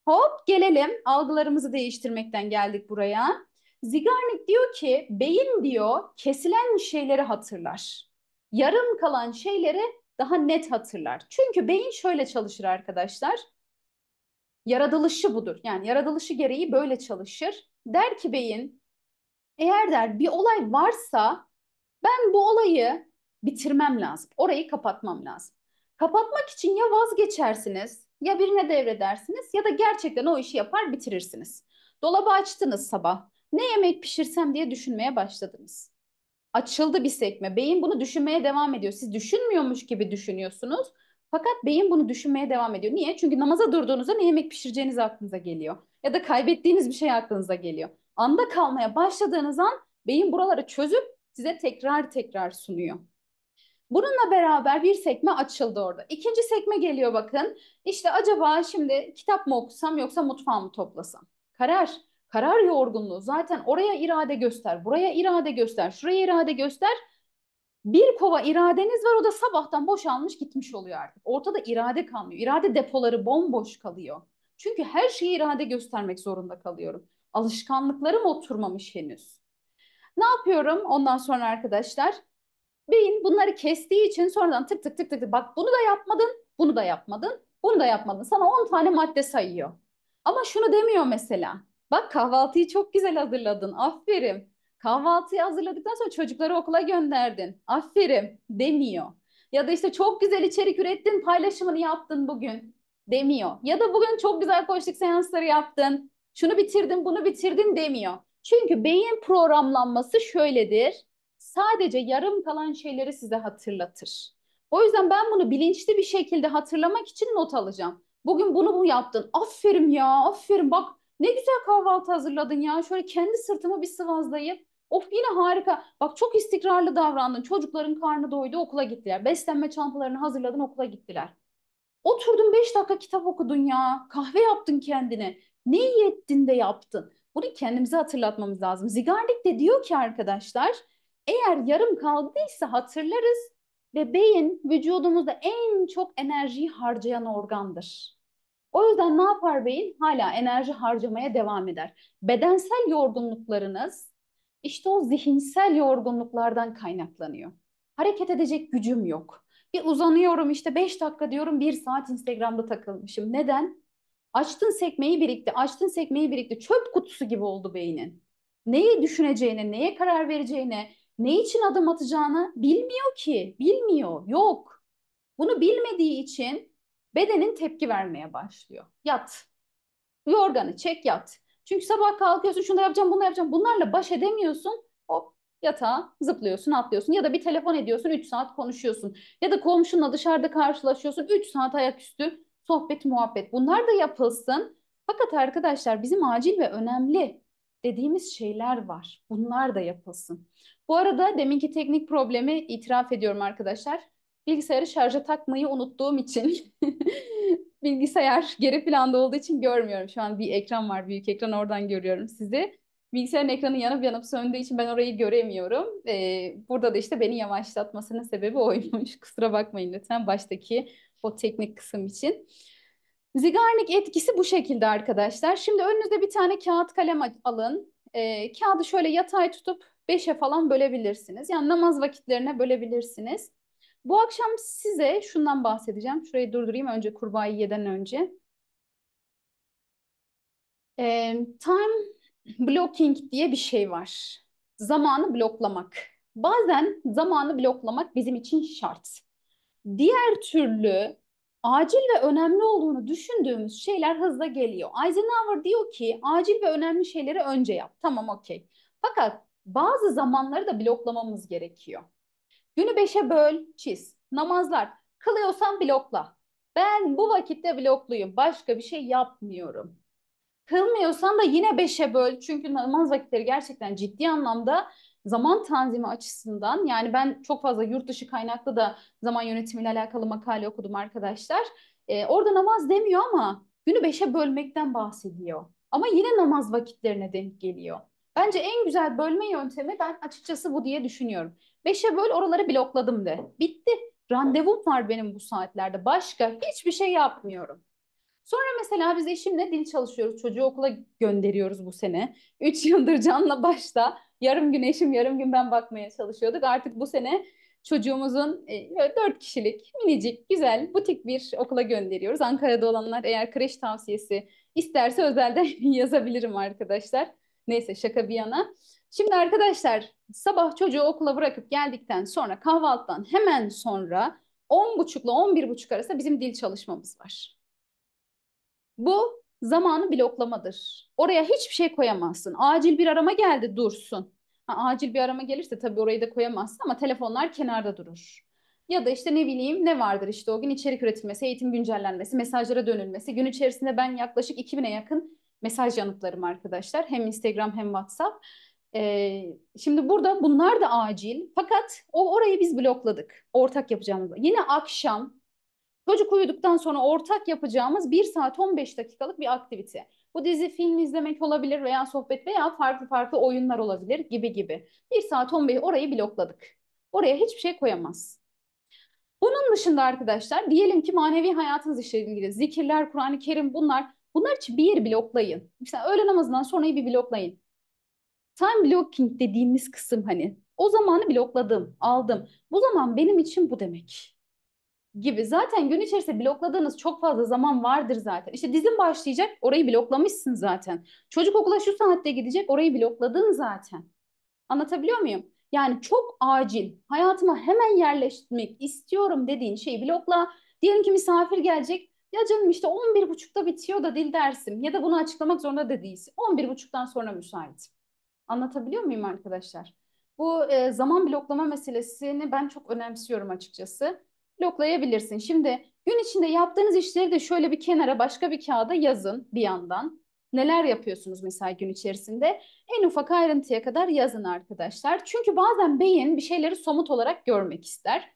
Hop gelelim algılarımızı değiştirmekten geldik buraya. Zigarnik diyor ki beyin diyor kesilen şeyleri hatırlar. Yarım kalan şeyleri daha net hatırlar. Çünkü beyin şöyle çalışır arkadaşlar. Yaratılışı budur. Yani yaratılışı gereği böyle çalışır. Der ki beyin eğer der bir olay varsa ben bu olayı bitirmem lazım. Orayı kapatmam lazım. Kapatmak için ya vazgeçersiniz ya birine devredersiniz ya da gerçekten o işi yapar bitirirsiniz. Dolabı açtınız sabah. Ne yemek pişirsem diye düşünmeye başladınız. Açıldı bir sekme. Beyin bunu düşünmeye devam ediyor. Siz düşünmüyormuş gibi düşünüyorsunuz. Fakat beyin bunu düşünmeye devam ediyor. Niye? Çünkü namaza durduğunuzda ne yemek pişireceğiniz aklınıza geliyor. Ya da kaybettiğiniz bir şey aklınıza geliyor. Anda kalmaya başladığınız an beyin buraları çözüp size tekrar tekrar sunuyor. Bununla beraber bir sekme açıldı orada. İkinci sekme geliyor bakın. İşte acaba şimdi kitap mı okusam yoksa mutfağı mı toplasam? Karar. Karar yorgunluğu. Zaten oraya irade göster, buraya irade göster, şuraya irade göster. Bir kova iradeniz var o da sabahtan boşalmış gitmiş oluyor artık. Ortada irade kalmıyor. İrade depoları bomboş kalıyor. Çünkü her şeyi irade göstermek zorunda kalıyorum. Alışkanlıklarım oturmamış henüz. Ne yapıyorum ondan sonra arkadaşlar? Beyin bunları kestiği için sonradan tık tık tık tık tık bak bunu da yapmadın, bunu da yapmadın, bunu da yapmadın. Sana 10 tane madde sayıyor. Ama şunu demiyor mesela. Bak kahvaltıyı çok güzel hazırladın. Aferin. Kahvaltıyı hazırladıktan sonra çocukları okula gönderdin. Aferin demiyor. Ya da işte çok güzel içerik ürettin, paylaşımını yaptın bugün demiyor. Ya da bugün çok güzel koçluk seansları yaptın. Şunu bitirdin, bunu bitirdin demiyor. Çünkü beyin programlanması şöyledir sadece yarım kalan şeyleri size hatırlatır. O yüzden ben bunu bilinçli bir şekilde hatırlamak için not alacağım. Bugün bunu bu yaptın. Aferin ya, aferin. Bak ne güzel kahvaltı hazırladın ya. Şöyle kendi sırtımı bir sıvazlayıp of yine harika. Bak çok istikrarlı davrandın. Çocukların karnı doydu, okula gittiler. Beslenme çantalarını hazırladın, okula gittiler. Oturdun beş dakika kitap okudun ya. Kahve yaptın kendine. Ne iyi ettin de yaptın. Bunu kendimize hatırlatmamız lazım. Zigarnik de diyor ki arkadaşlar eğer yarım kaldıysa hatırlarız ve beyin vücudumuzda en çok enerjiyi harcayan organdır. O yüzden ne yapar beyin? Hala enerji harcamaya devam eder. Bedensel yorgunluklarınız işte o zihinsel yorgunluklardan kaynaklanıyor. Hareket edecek gücüm yok. Bir uzanıyorum işte 5 dakika diyorum 1 saat Instagram'da takılmışım. Neden? Açtın sekmeyi birikti, açtın sekmeyi birikti. Çöp kutusu gibi oldu beynin. Neyi düşüneceğine, neye karar vereceğine, ne için adım atacağını bilmiyor ki. Bilmiyor. Yok. Bunu bilmediği için bedenin tepki vermeye başlıyor. Yat. Yorganı çek yat. Çünkü sabah kalkıyorsun şunu da yapacağım bunu da yapacağım. Bunlarla baş edemiyorsun. Hop yatağa zıplıyorsun atlıyorsun ya da bir telefon ediyorsun 3 saat konuşuyorsun. Ya da komşunla dışarıda karşılaşıyorsun 3 saat ayaküstü sohbet muhabbet. Bunlar da yapılsın. Fakat arkadaşlar bizim acil ve önemli dediğimiz şeyler var. Bunlar da yapılsın. Bu arada deminki teknik problemi itiraf ediyorum arkadaşlar. Bilgisayarı şarja takmayı unuttuğum için bilgisayar geri planda olduğu için görmüyorum. Şu an bir ekran var, büyük ekran oradan görüyorum sizi. Bilgisayarın ekranı yanıp yanıp söndüğü için ben orayı göremiyorum. Ee, burada da işte beni yavaşlatmasının sebebi oymuş. Kusura bakmayın lütfen baştaki o teknik kısım için. Zigarnik etkisi bu şekilde arkadaşlar. Şimdi önünüzde bir tane kağıt kalem alın. E, kağıdı şöyle yatay tutup 5'e falan bölebilirsiniz. Yani namaz vakitlerine bölebilirsiniz. Bu akşam size şundan bahsedeceğim. Şurayı durdurayım önce kurbağayı yeden önce. E, time blocking diye bir şey var. Zamanı bloklamak. Bazen zamanı bloklamak bizim için şart. Diğer türlü acil ve önemli olduğunu düşündüğümüz şeyler hızla geliyor. Eisenhower diyor ki acil ve önemli şeyleri önce yap. Tamam okey. Fakat bazı zamanları da bloklamamız gerekiyor. Günü beşe böl, çiz. Namazlar. Kılıyorsan blokla. Ben bu vakitte blokluyum. Başka bir şey yapmıyorum. Kılmıyorsan da yine beşe böl. Çünkü namaz vakitleri gerçekten ciddi anlamda zaman tanzimi açısından yani ben çok fazla yurt dışı kaynaklı da zaman yönetimiyle alakalı makale okudum arkadaşlar. E, orada namaz demiyor ama günü beşe bölmekten bahsediyor. Ama yine namaz vakitlerine denk geliyor. Bence en güzel bölme yöntemi ben açıkçası bu diye düşünüyorum. Beşe böl oraları blokladım de. Bitti. Randevum var benim bu saatlerde. Başka hiçbir şey yapmıyorum. Sonra mesela biz eşimle dil çalışıyoruz. Çocuğu okula gönderiyoruz bu sene. Üç yıldır Can'la başta yarım gün eşim yarım gün ben bakmaya çalışıyorduk. Artık bu sene çocuğumuzun e, dört kişilik minicik güzel butik bir okula gönderiyoruz. Ankara'da olanlar eğer kreş tavsiyesi isterse özelde yazabilirim arkadaşlar. Neyse şaka bir yana. Şimdi arkadaşlar sabah çocuğu okula bırakıp geldikten sonra kahvaltıdan hemen sonra 10.30 ile 11.30 arasında bizim dil çalışmamız var. Bu zamanı bloklamadır. Oraya hiçbir şey koyamazsın. Acil bir arama geldi dursun. Ha, acil bir arama gelirse tabii orayı da koyamazsın ama telefonlar kenarda durur. Ya da işte ne bileyim ne vardır işte o gün içerik üretilmesi, eğitim güncellenmesi, mesajlara dönülmesi. Gün içerisinde ben yaklaşık 2000'e yakın mesaj yanıtlarım arkadaşlar. Hem Instagram hem WhatsApp. Ee, şimdi burada bunlar da acil. Fakat o orayı biz blokladık. Ortak yapacağımız. Yine akşam Çocuk uyuduktan sonra ortak yapacağımız 1 saat 15 dakikalık bir aktivite. Bu dizi film izlemek olabilir veya sohbet veya farklı farklı oyunlar olabilir gibi gibi. 1 saat 15 orayı blokladık. Oraya hiçbir şey koyamaz. Bunun dışında arkadaşlar diyelim ki manevi hayatınız işle ilgili zikirler, Kur'an-ı Kerim bunlar bunlar için bir yeri bloklayın. Mesela öğle namazından sonrayı bir bloklayın. Time blocking dediğimiz kısım hani o zamanı blokladım, aldım. Bu zaman benim için bu demek gibi. Zaten gün içerisinde blokladığınız çok fazla zaman vardır zaten. İşte dizin başlayacak orayı bloklamışsın zaten. Çocuk okula şu saatte gidecek orayı blokladın zaten. Anlatabiliyor muyum? Yani çok acil hayatıma hemen yerleştirmek istiyorum dediğin şeyi blokla. Diyelim ki misafir gelecek. Ya canım işte 11.30'da bitiyor da dil dersim ya da bunu açıklamak zorunda da değilsin. 11.30'dan sonra müsait. Anlatabiliyor muyum arkadaşlar? Bu e, zaman bloklama meselesini ben çok önemsiyorum açıkçası loklayabilirsin. Şimdi gün içinde yaptığınız işleri de şöyle bir kenara başka bir kağıda yazın bir yandan. Neler yapıyorsunuz mesela gün içerisinde? En ufak ayrıntıya kadar yazın arkadaşlar. Çünkü bazen beyin bir şeyleri somut olarak görmek ister.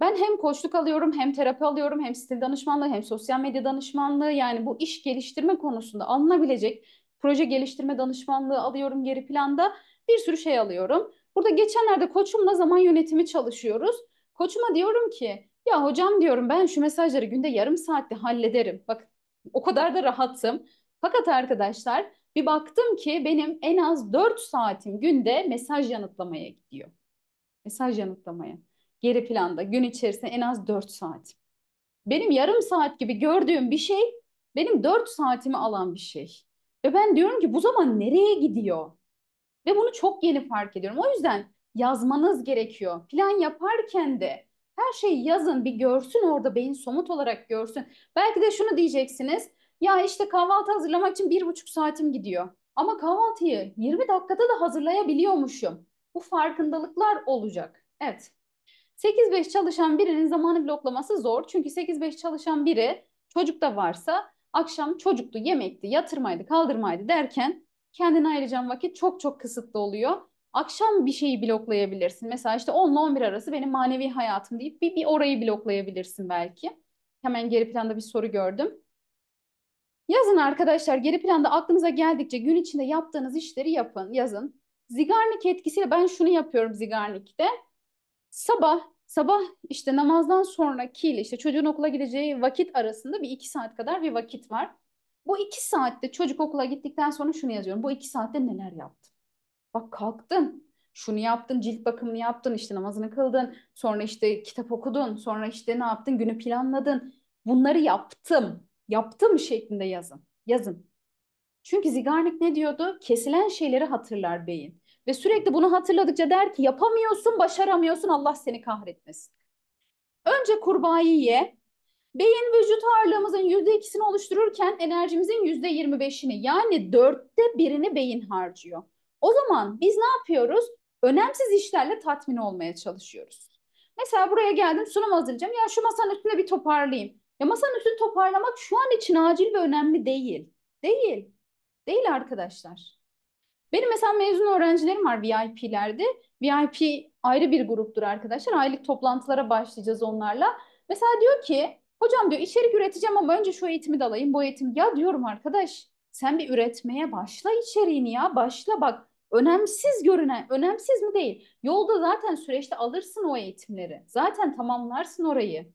Ben hem koçluk alıyorum, hem terapi alıyorum, hem stil danışmanlığı, hem sosyal medya danışmanlığı. Yani bu iş geliştirme konusunda alınabilecek proje geliştirme danışmanlığı alıyorum geri planda. Bir sürü şey alıyorum. Burada geçenlerde koçumla zaman yönetimi çalışıyoruz. Koçuma diyorum ki ya hocam diyorum ben şu mesajları günde yarım saatte hallederim. Bak o kadar da rahatım. Fakat arkadaşlar bir baktım ki benim en az 4 saatim günde mesaj yanıtlamaya gidiyor. Mesaj yanıtlamaya. Geri planda gün içerisinde en az 4 saat. Benim yarım saat gibi gördüğüm bir şey benim 4 saatimi alan bir şey. Ve ben diyorum ki bu zaman nereye gidiyor? Ve bunu çok yeni fark ediyorum. O yüzden yazmanız gerekiyor. Plan yaparken de her şeyi yazın bir görsün orada beyin somut olarak görsün. Belki de şunu diyeceksiniz. Ya işte kahvaltı hazırlamak için bir buçuk saatim gidiyor. Ama kahvaltıyı 20 dakikada da hazırlayabiliyormuşum. Bu farkındalıklar olacak. Evet. 8-5 çalışan birinin zamanı bloklaması zor. Çünkü 8-5 çalışan biri çocuk da varsa akşam çocuktu, yemekti, yatırmaydı, kaldırmaydı derken kendine ayıracağım vakit çok çok kısıtlı oluyor. Akşam bir şeyi bloklayabilirsin. Mesela işte 10 ile 11 arası benim manevi hayatım deyip bir, bir orayı bloklayabilirsin belki. Hemen geri planda bir soru gördüm. Yazın arkadaşlar geri planda aklınıza geldikçe gün içinde yaptığınız işleri yapın, yazın. Zigarnik etkisiyle ben şunu yapıyorum Zigarnik'te. Sabah, sabah işte namazdan sonraki ile işte çocuğun okula gideceği vakit arasında bir iki saat kadar bir vakit var. Bu iki saatte çocuk okula gittikten sonra şunu yazıyorum. Bu iki saatte neler yaptım? Bak kalktın, şunu yaptın, cilt bakımını yaptın, işte namazını kıldın, sonra işte kitap okudun, sonra işte ne yaptın, günü planladın. Bunları yaptım, yaptım şeklinde yazın, yazın. Çünkü Zigarnik ne diyordu? Kesilen şeyleri hatırlar beyin. Ve sürekli bunu hatırladıkça der ki yapamıyorsun, başaramıyorsun, Allah seni kahretmesin. Önce kurbağayı ye, Beyin vücut ağırlığımızın yüzde ikisini oluştururken enerjimizin yüzde yirmi beşini yani dörtte birini beyin harcıyor. O zaman biz ne yapıyoruz? Önemsiz işlerle tatmin olmaya çalışıyoruz. Mesela buraya geldim sunum hazırlayacağım. Ya şu masanın üstünde bir toparlayayım. Ya masanın üstünü toparlamak şu an için acil ve önemli değil. Değil. Değil arkadaşlar. Benim mesela mezun öğrencilerim var VIP'lerde. VIP ayrı bir gruptur arkadaşlar. Aylık toplantılara başlayacağız onlarla. Mesela diyor ki hocam diyor içerik üreteceğim ama önce şu eğitimi de alayım bu eğitim. Ya diyorum arkadaş sen bir üretmeye başla içeriğini ya başla bak önemsiz görünen, önemsiz mi değil? Yolda zaten süreçte alırsın o eğitimleri. Zaten tamamlarsın orayı.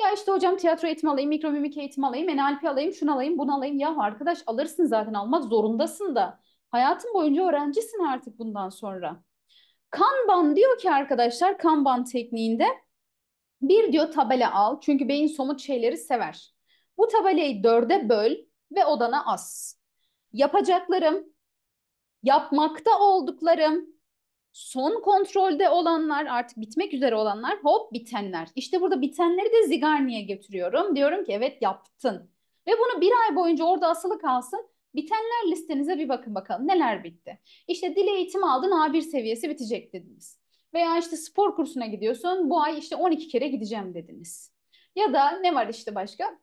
Ya işte hocam tiyatro eğitimi alayım, mikro mikromimik eğitimi alayım, NLP alayım, şunu alayım, bunu alayım. Ya arkadaş alırsın zaten almak zorundasın da. Hayatın boyunca öğrencisin artık bundan sonra. Kanban diyor ki arkadaşlar Kanban tekniğinde bir diyor tabela al çünkü beyin somut şeyleri sever. Bu tabelayı dörde böl ve odana as. Yapacaklarım, yapmakta olduklarım, son kontrolde olanlar artık bitmek üzere olanlar hop bitenler. İşte burada bitenleri de Zigarni'ye getiriyorum. Diyorum ki evet yaptın. Ve bunu bir ay boyunca orada asılı kalsın. Bitenler listenize bir bakın bakalım neler bitti. İşte dil eğitim aldın A1 seviyesi bitecek dediniz. Veya işte spor kursuna gidiyorsun bu ay işte 12 kere gideceğim dediniz. Ya da ne var işte başka?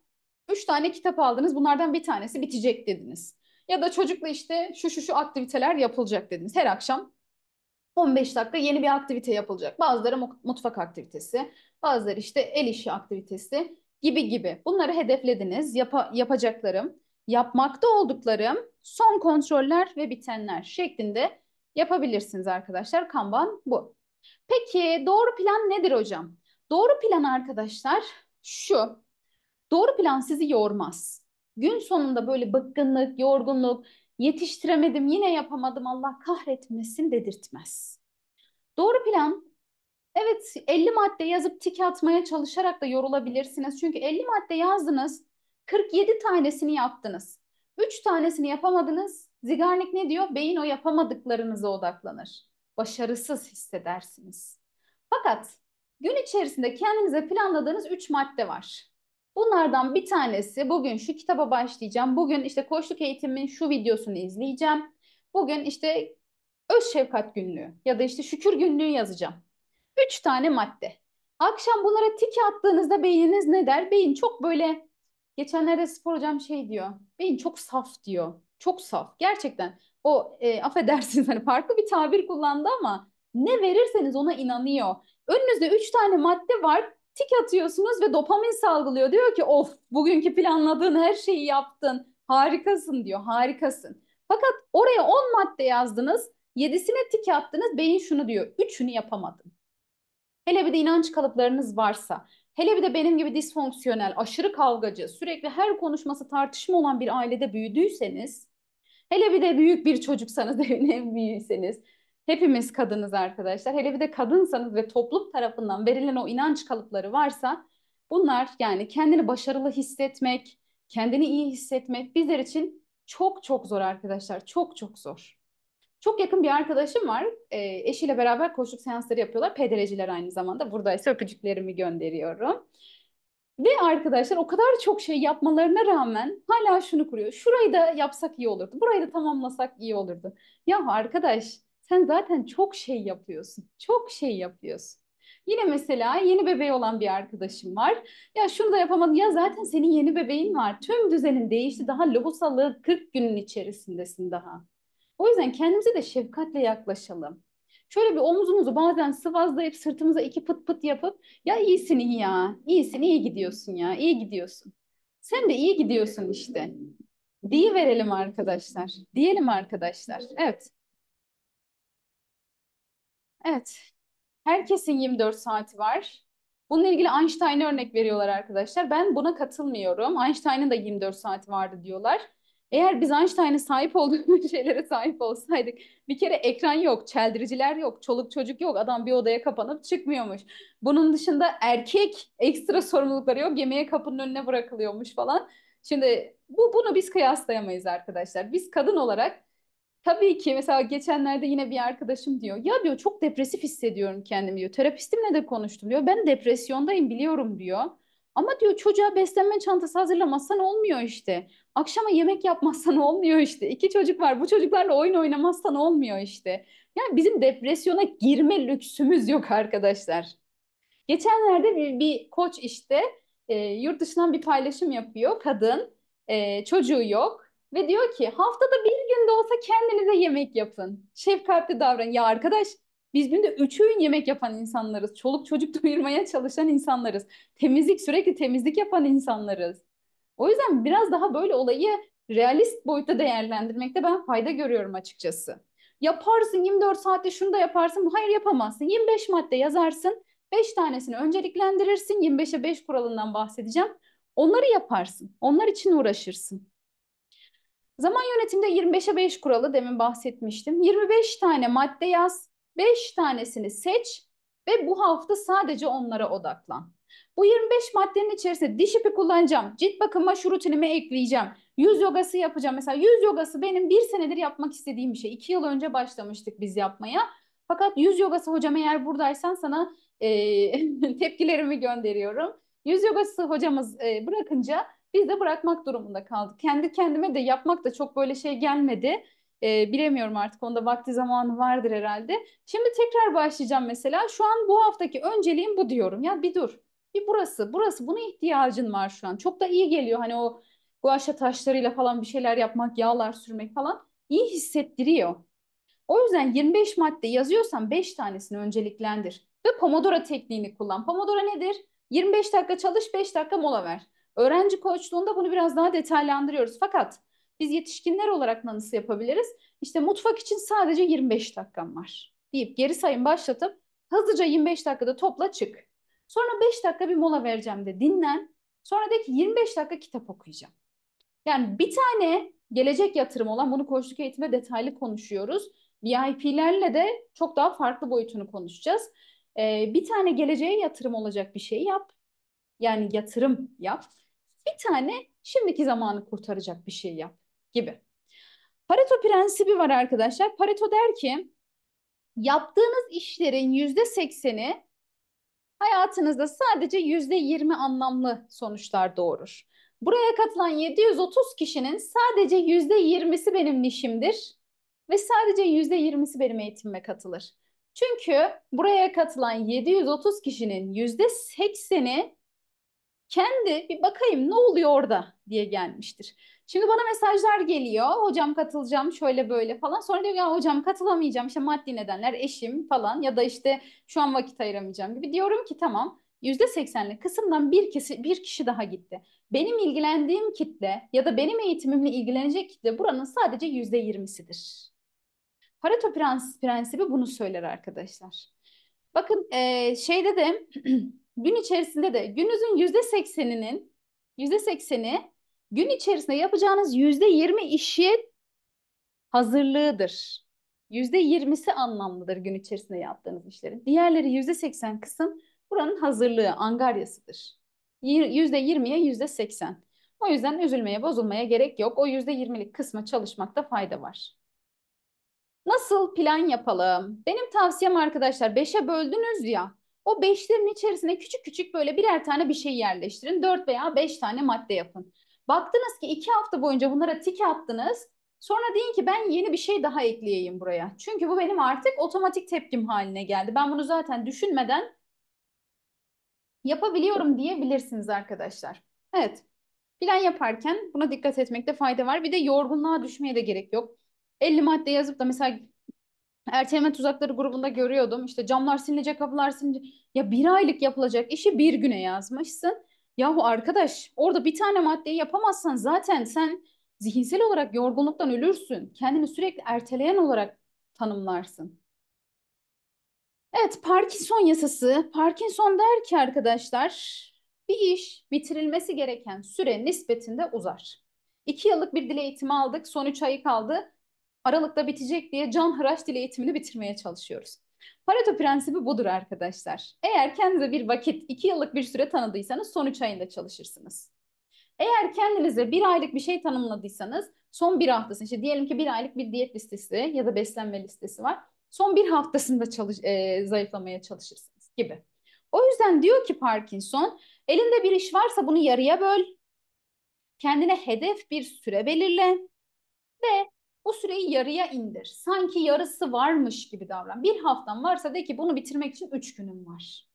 3 tane kitap aldınız bunlardan bir tanesi bitecek dediniz. Ya da çocukla işte şu şu şu aktiviteler yapılacak dediniz. Her akşam 15 dakika yeni bir aktivite yapılacak. Bazıları mutfak aktivitesi, bazıları işte el işi aktivitesi gibi gibi. Bunları hedeflediniz. Yap yapacaklarım, yapmakta olduklarım, son kontroller ve bitenler şeklinde yapabilirsiniz arkadaşlar. Kanban bu. Peki doğru plan nedir hocam? Doğru plan arkadaşlar şu. Doğru plan sizi yormaz gün sonunda böyle bıkkınlık, yorgunluk, yetiştiremedim, yine yapamadım Allah kahretmesin dedirtmez. Doğru plan Evet 50 madde yazıp tik atmaya çalışarak da yorulabilirsiniz. Çünkü 50 madde yazdınız, 47 tanesini yaptınız. 3 tanesini yapamadınız. Zigarnik ne diyor? Beyin o yapamadıklarınıza odaklanır. Başarısız hissedersiniz. Fakat gün içerisinde kendinize planladığınız 3 madde var. Bunlardan bir tanesi bugün şu kitaba başlayacağım. Bugün işte koçluk eğitimin şu videosunu izleyeceğim. Bugün işte öz şefkat günlüğü ya da işte şükür günlüğü yazacağım. Üç tane madde. Akşam bunlara tik attığınızda beyniniz ne der? Beyin çok böyle geçenlerde spor hocam şey diyor. Beyin çok saf diyor. Çok saf. Gerçekten o e, affedersiniz hani farklı bir tabir kullandı ama ne verirseniz ona inanıyor. Önünüzde üç tane madde var tik atıyorsunuz ve dopamin salgılıyor. Diyor ki of bugünkü planladığın her şeyi yaptın. Harikasın diyor. Harikasın. Fakat oraya 10 madde yazdınız. yedisine tik attınız. Beyin şunu diyor. üçünü yapamadım. Hele bir de inanç kalıplarınız varsa. Hele bir de benim gibi disfonksiyonel, aşırı kavgacı, sürekli her konuşması tartışma olan bir ailede büyüdüyseniz, hele bir de büyük bir çocuksanız, evine büyüyseniz, Hepimiz kadınız arkadaşlar. Hele bir de kadınsanız ve toplum tarafından verilen o inanç kalıpları varsa bunlar yani kendini başarılı hissetmek, kendini iyi hissetmek bizler için çok çok zor arkadaşlar. Çok çok zor. Çok yakın bir arkadaşım var. E, eşiyle beraber koşuk seansları yapıyorlar. Pedereciler aynı zamanda. Buradaysa öpücüklerimi gönderiyorum. Ve arkadaşlar o kadar çok şey yapmalarına rağmen hala şunu kuruyor. Şurayı da yapsak iyi olurdu. Burayı da tamamlasak iyi olurdu. Ya arkadaş sen zaten çok şey yapıyorsun. Çok şey yapıyorsun. Yine mesela yeni bebeği olan bir arkadaşım var. Ya şunu da yapamadım. Ya zaten senin yeni bebeğin var. Tüm düzenin değişti. Daha lohusalığı 40 günün içerisindesin daha. O yüzden kendimize de şefkatle yaklaşalım. Şöyle bir omuzumuzu bazen sıvazlayıp sırtımıza iki pıt pıt yapıp ya iyisin iyi ya, iyisin iyi gidiyorsun ya, iyi gidiyorsun. Sen de iyi gidiyorsun işte. Diye verelim arkadaşlar. Diyelim arkadaşlar. Evet. Evet. Herkesin 24 saati var. Bununla ilgili Einstein'e örnek veriyorlar arkadaşlar. Ben buna katılmıyorum. Einstein'ın da 24 saati vardı diyorlar. Eğer biz Einstein'a sahip olduğumuz şeylere sahip olsaydık bir kere ekran yok, çeldiriciler yok, çoluk çocuk yok. Adam bir odaya kapanıp çıkmıyormuş. Bunun dışında erkek ekstra sorumlulukları yok. Yemeğe kapının önüne bırakılıyormuş falan. Şimdi bu bunu biz kıyaslayamayız arkadaşlar. Biz kadın olarak Tabii ki mesela geçenlerde yine bir arkadaşım diyor ya diyor çok depresif hissediyorum kendimi diyor. Terapistimle de konuştum diyor. Ben depresyondayım biliyorum diyor. Ama diyor çocuğa beslenme çantası hazırlamazsan olmuyor işte. Akşama yemek yapmazsan olmuyor işte. İki çocuk var bu çocuklarla oyun oynamazsan olmuyor işte. Yani bizim depresyona girme lüksümüz yok arkadaşlar. Geçenlerde bir, bir koç işte e, yurt dışından bir paylaşım yapıyor. Kadın e, çocuğu yok ve diyor ki haftada bir günde olsa kendinize yemek yapın. Şefkatli davranın. Ya arkadaş biz günde üç öğün yemek yapan insanlarız. Çoluk çocuk doyurmaya çalışan insanlarız. Temizlik sürekli temizlik yapan insanlarız. O yüzden biraz daha böyle olayı realist boyutta değerlendirmekte ben fayda görüyorum açıkçası. Yaparsın 24 saatte şunu da yaparsın. Hayır yapamazsın. 25 madde yazarsın. 5 tanesini önceliklendirirsin. 25'e 5 kuralından bahsedeceğim. Onları yaparsın. Onlar için uğraşırsın. Zaman yönetimde 25'e 5 kuralı demin bahsetmiştim. 25 tane madde yaz, 5 tanesini seç ve bu hafta sadece onlara odaklan. Bu 25 maddenin içerisinde diş ipi kullanacağım, cilt bakımı, şu rutinime ekleyeceğim, yüz yogası yapacağım. Mesela yüz yogası benim bir senedir yapmak istediğim bir şey. İki yıl önce başlamıştık biz yapmaya. Fakat yüz yogası hocam eğer buradaysan sana e, tepkilerimi gönderiyorum. Yüz yogası hocamız e, bırakınca biz de bırakmak durumunda kaldık. Kendi kendime de yapmak da çok böyle şey gelmedi. E, bilemiyorum artık onda vakti zamanı vardır herhalde. Şimdi tekrar başlayacağım mesela. Şu an bu haftaki önceliğim bu diyorum. Ya bir dur. Bir burası, burası. Buna ihtiyacın var şu an. Çok da iyi geliyor hani o guaşa taşlarıyla falan bir şeyler yapmak, yağlar sürmek falan iyi hissettiriyor. O yüzden 25 madde yazıyorsan 5 tanesini önceliklendir. Ve Pomodoro tekniğini kullan. Pomodoro nedir? 25 dakika çalış, 5 dakika mola ver. Öğrenci koçluğunda bunu biraz daha detaylandırıyoruz. Fakat biz yetişkinler olarak nasıl yapabiliriz? İşte mutfak için sadece 25 dakikan var deyip geri sayım başlatıp hızlıca 25 dakikada topla çık. Sonra 5 dakika bir mola vereceğim de dinlen. Sonra de ki 25 dakika kitap okuyacağım. Yani bir tane gelecek yatırım olan bunu koçluk eğitime detaylı konuşuyoruz. VIP'lerle de çok daha farklı boyutunu konuşacağız. Ee, bir tane geleceğe yatırım olacak bir şey yap. Yani yatırım yap. Bir tane şimdiki zamanı kurtaracak bir şey yap gibi. Pareto prensibi var arkadaşlar. Pareto der ki yaptığınız işlerin yüzde sekseni hayatınızda sadece yüzde yirmi anlamlı sonuçlar doğurur. Buraya katılan 730 kişinin sadece yüzde yirmisi benim nişimdir ve sadece yüzde yirmisi benim eğitimime katılır. Çünkü buraya katılan 730 kişinin yüzde sekseni kendi bir bakayım ne oluyor orada diye gelmiştir. Şimdi bana mesajlar geliyor. Hocam katılacağım şöyle böyle falan. Sonra diyor ya hocam katılamayacağım işte maddi nedenler eşim falan ya da işte şu an vakit ayıramayacağım gibi. Diyorum ki tamam yüzde seksenlik kısımdan bir kişi, bir kişi daha gitti. Benim ilgilendiğim kitle ya da benim eğitimimle ilgilenecek kitle buranın sadece yüzde yirmisidir. Pareto prens, prensibi bunu söyler arkadaşlar. Bakın e, şeyde de gün içerisinde de gününüzün yüzde sekseninin yüzde sekseni gün içerisinde yapacağınız yüzde yirmi işi hazırlığıdır. Yüzde yirmisi anlamlıdır gün içerisinde yaptığınız işlerin. Diğerleri yüzde seksen kısım buranın hazırlığı, angaryasıdır. Yüzde yirmiye yüzde seksen. O yüzden üzülmeye, bozulmaya gerek yok. O yüzde yirmilik kısma çalışmakta fayda var. Nasıl plan yapalım? Benim tavsiyem arkadaşlar 5'e böldünüz ya. O beşlerin içerisine küçük küçük böyle birer tane bir şey yerleştirin. Dört veya beş tane madde yapın. Baktınız ki iki hafta boyunca bunlara tik attınız. Sonra deyin ki ben yeni bir şey daha ekleyeyim buraya. Çünkü bu benim artık otomatik tepkim haline geldi. Ben bunu zaten düşünmeden yapabiliyorum diyebilirsiniz arkadaşlar. Evet. Plan yaparken buna dikkat etmekte fayda var. Bir de yorgunluğa düşmeye de gerek yok. 50 madde yazıp da mesela erteleme tuzakları grubunda görüyordum. İşte camlar silinecek, kapılar silinecek. Ya bir aylık yapılacak işi bir güne yazmışsın. Yahu arkadaş orada bir tane maddeyi yapamazsan zaten sen zihinsel olarak yorgunluktan ölürsün. Kendini sürekli erteleyen olarak tanımlarsın. Evet Parkinson yasası. Parkinson der ki arkadaşlar bir iş bitirilmesi gereken süre nispetinde uzar. İki yıllık bir dil eğitimi aldık. Son üç ayı kaldı. Aralık'ta bitecek diye can hıraş dil eğitimini bitirmeye çalışıyoruz. Pareto prensibi budur arkadaşlar. Eğer kendinize bir vakit, iki yıllık bir süre tanıdıysanız son üç ayında çalışırsınız. Eğer kendinize bir aylık bir şey tanımladıysanız son bir haftasını, işte diyelim ki bir aylık bir diyet listesi ya da beslenme listesi var. Son bir haftasında çalış, e, zayıflamaya çalışırsınız gibi. O yüzden diyor ki Parkinson, elinde bir iş varsa bunu yarıya böl. Kendine hedef bir süre belirle ve bu süreyi yarıya indir. Sanki yarısı varmış gibi davran. Bir haftan varsa de ki bunu bitirmek için üç günüm var.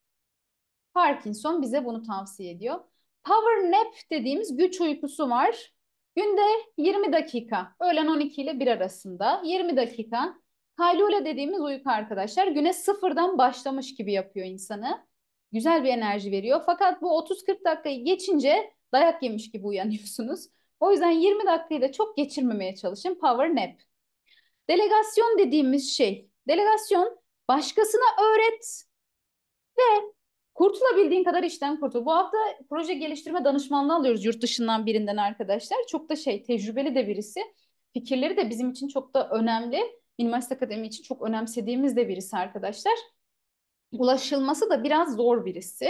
Parkinson bize bunu tavsiye ediyor. Power nap dediğimiz güç uykusu var. Günde 20 dakika, öğlen 12 ile 1 arasında 20 dakika. Kaylule dediğimiz uyku arkadaşlar güne sıfırdan başlamış gibi yapıyor insanı. Güzel bir enerji veriyor. Fakat bu 30-40 dakikayı geçince dayak yemiş gibi uyanıyorsunuz. O yüzden 20 dakikayı da çok geçirmemeye çalışın. Power nap. Delegasyon dediğimiz şey. Delegasyon başkasına öğret ve kurtulabildiğin kadar işten kurtul. Bu hafta proje geliştirme danışmanlığı alıyoruz yurt dışından birinden arkadaşlar. Çok da şey tecrübeli de birisi. Fikirleri de bizim için çok da önemli. Minimalist Akademi için çok önemsediğimiz de birisi arkadaşlar. Ulaşılması da biraz zor birisi.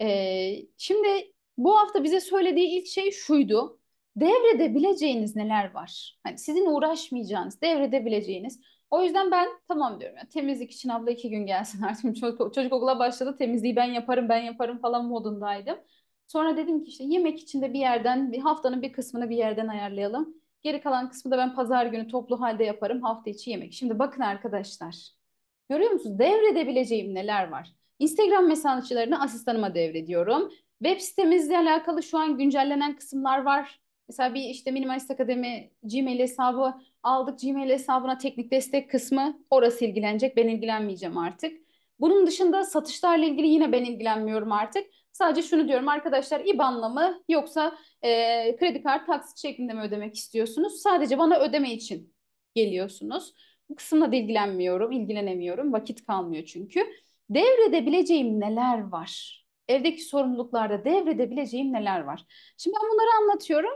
Ee, şimdi bu hafta bize söylediği ilk şey şuydu devredebileceğiniz neler var? Hani sizin uğraşmayacağınız, devredebileceğiniz. O yüzden ben tamam diyorum. Yani temizlik için abla iki gün gelsin artık. Çocuk, çocuk okula başladı temizliği ben yaparım ben yaparım falan modundaydım. Sonra dedim ki işte yemek için de bir yerden bir haftanın bir kısmını bir yerden ayarlayalım. Geri kalan kısmı da ben pazar günü toplu halde yaparım hafta içi yemek. Şimdi bakın arkadaşlar. Görüyor musunuz? Devredebileceğim neler var? Instagram mesajlarını asistanıma devrediyorum. Web sitemizle alakalı şu an güncellenen kısımlar var. Mesela bir işte Minimalist Akademi Gmail hesabı aldık. Gmail hesabına teknik destek kısmı orası ilgilenecek. Ben ilgilenmeyeceğim artık. Bunun dışında satışlarla ilgili yine ben ilgilenmiyorum artık. Sadece şunu diyorum arkadaşlar IBAN'la mı yoksa e, kredi kart taksit şeklinde mi ödemek istiyorsunuz? Sadece bana ödeme için geliyorsunuz. Bu kısımla da ilgilenmiyorum, ilgilenemiyorum. Vakit kalmıyor çünkü. Devredebileceğim neler var? Evdeki sorumluluklarda devredebileceğim neler var? Şimdi ben bunları anlatıyorum.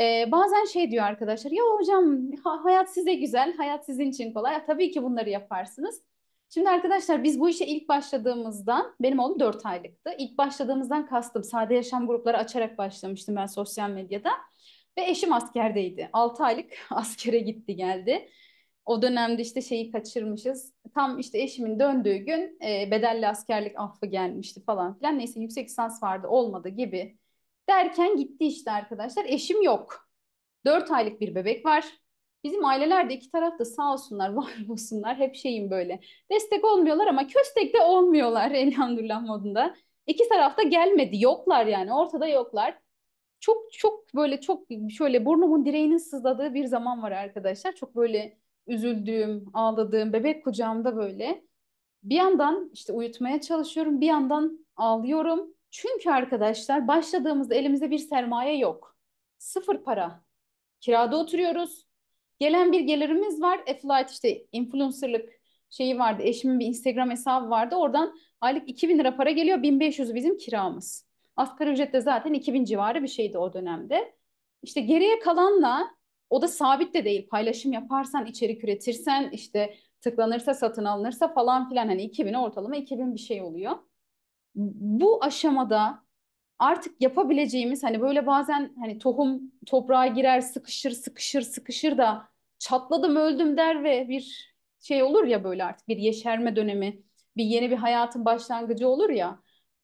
Ee, bazen şey diyor arkadaşlar ya hocam hayat size güzel, hayat sizin için kolay. tabii ki bunları yaparsınız. Şimdi arkadaşlar biz bu işe ilk başladığımızdan, benim oğlum 4 aylıktı. İlk başladığımızdan kastım sade yaşam grupları açarak başlamıştım ben sosyal medyada. Ve eşim askerdeydi. 6 aylık askere gitti geldi. O dönemde işte şeyi kaçırmışız. Tam işte eşimin döndüğü gün e, bedelli askerlik affı gelmişti falan filan. Neyse yüksek lisans vardı olmadı gibi Derken gitti işte arkadaşlar. Eşim yok. Dört aylık bir bebek var. Bizim ailelerde iki taraf da sağ olsunlar, var olsunlar. Hep şeyim böyle. Destek olmuyorlar ama köstek de olmuyorlar elhamdülillah modunda. İki tarafta gelmedi. Yoklar yani. Ortada yoklar. Çok çok böyle çok şöyle burnumun direğinin sızladığı bir zaman var arkadaşlar. Çok böyle üzüldüğüm, ağladığım, bebek kucağımda böyle. Bir yandan işte uyutmaya çalışıyorum. Bir yandan ağlıyorum. Çünkü arkadaşlar başladığımızda elimizde bir sermaye yok. Sıfır para. Kirada oturuyoruz. Gelen bir gelirimiz var. Affiliate işte influencerlık şeyi vardı. Eşimin bir Instagram hesabı vardı. Oradan aylık 2000 lira para geliyor. 1500 bizim kiramız. Asgari ücret de zaten 2000 civarı bir şeydi o dönemde. İşte geriye kalanla o da sabit de değil. Paylaşım yaparsan, içerik üretirsen, işte tıklanırsa, satın alınırsa falan filan hani 2000 ortalama 2000 bir şey oluyor bu aşamada artık yapabileceğimiz hani böyle bazen hani tohum toprağa girer sıkışır sıkışır sıkışır da çatladım öldüm der ve bir şey olur ya böyle artık bir yeşerme dönemi bir yeni bir hayatın başlangıcı olur ya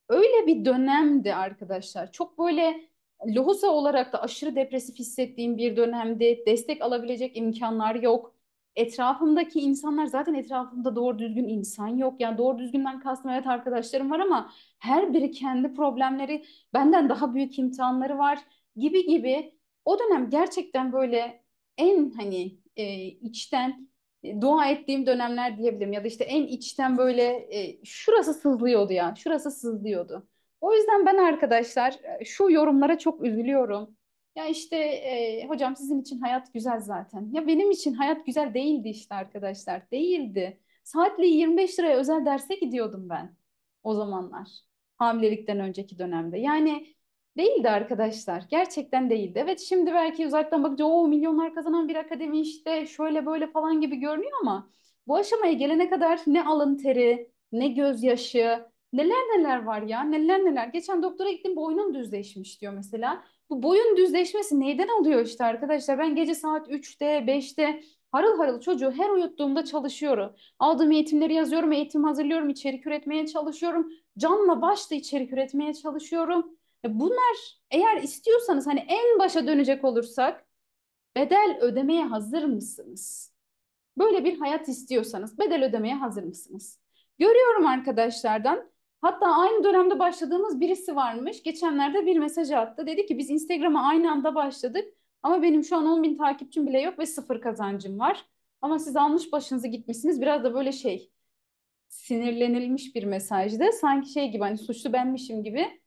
öyle bir dönemdi arkadaşlar çok böyle lohusa olarak da aşırı depresif hissettiğim bir dönemdi destek alabilecek imkanlar yok etrafımdaki insanlar zaten etrafımda doğru düzgün insan yok. Yani doğru düzgünden kastım evet arkadaşlarım var ama her biri kendi problemleri benden daha büyük imtihanları var gibi gibi. O dönem gerçekten böyle en hani e, içten e, dua ettiğim dönemler diyebilirim ya da işte en içten böyle e, şurası sızlıyordu ya şurası sızlıyordu. O yüzden ben arkadaşlar e, şu yorumlara çok üzülüyorum. Ya işte e, hocam sizin için hayat güzel zaten. Ya benim için hayat güzel değildi işte arkadaşlar. Değildi. Saatli 25 liraya özel derse gidiyordum ben o zamanlar. Hamilelikten önceki dönemde. Yani değildi arkadaşlar. Gerçekten değildi. Evet şimdi belki uzaktan bakınca o milyonlar kazanan bir akademi işte şöyle böyle falan gibi görünüyor ama bu aşamaya gelene kadar ne alın teri, ne gözyaşı, neler neler var ya neler neler. Geçen doktora gittim boynum düzleşmiş diyor mesela. Bu boyun düzleşmesi neyden oluyor işte arkadaşlar? Ben gece saat 3'te, 5'te harıl harıl çocuğu her uyuttuğumda çalışıyorum. Aldığım eğitimleri yazıyorum, eğitim hazırlıyorum, içerik üretmeye çalışıyorum. Canla başla içerik üretmeye çalışıyorum. E bunlar eğer istiyorsanız hani en başa dönecek olursak bedel ödemeye hazır mısınız? Böyle bir hayat istiyorsanız bedel ödemeye hazır mısınız? Görüyorum arkadaşlardan Hatta aynı dönemde başladığımız birisi varmış. Geçenlerde bir mesaj attı. Dedi ki biz Instagram'a aynı anda başladık ama benim şu an 10 bin takipçim bile yok ve sıfır kazancım var. Ama siz almış başınızı gitmişsiniz. Biraz da böyle şey sinirlenilmiş bir mesajdı. Sanki şey gibi hani suçlu benmişim gibi.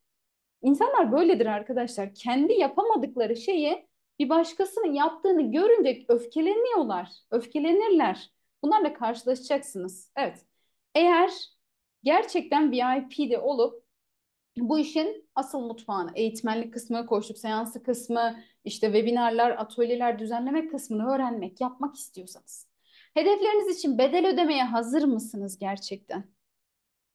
İnsanlar böyledir arkadaşlar. Kendi yapamadıkları şeyi bir başkasının yaptığını görünce öfkeleniyorlar. Öfkelenirler. Bunlarla karşılaşacaksınız. Evet. Eğer gerçekten VIP de olup bu işin asıl mutfağını, eğitmenlik kısmı, koşluk seansı kısmı, işte webinarlar, atölyeler düzenleme kısmını öğrenmek, yapmak istiyorsanız. Hedefleriniz için bedel ödemeye hazır mısınız gerçekten?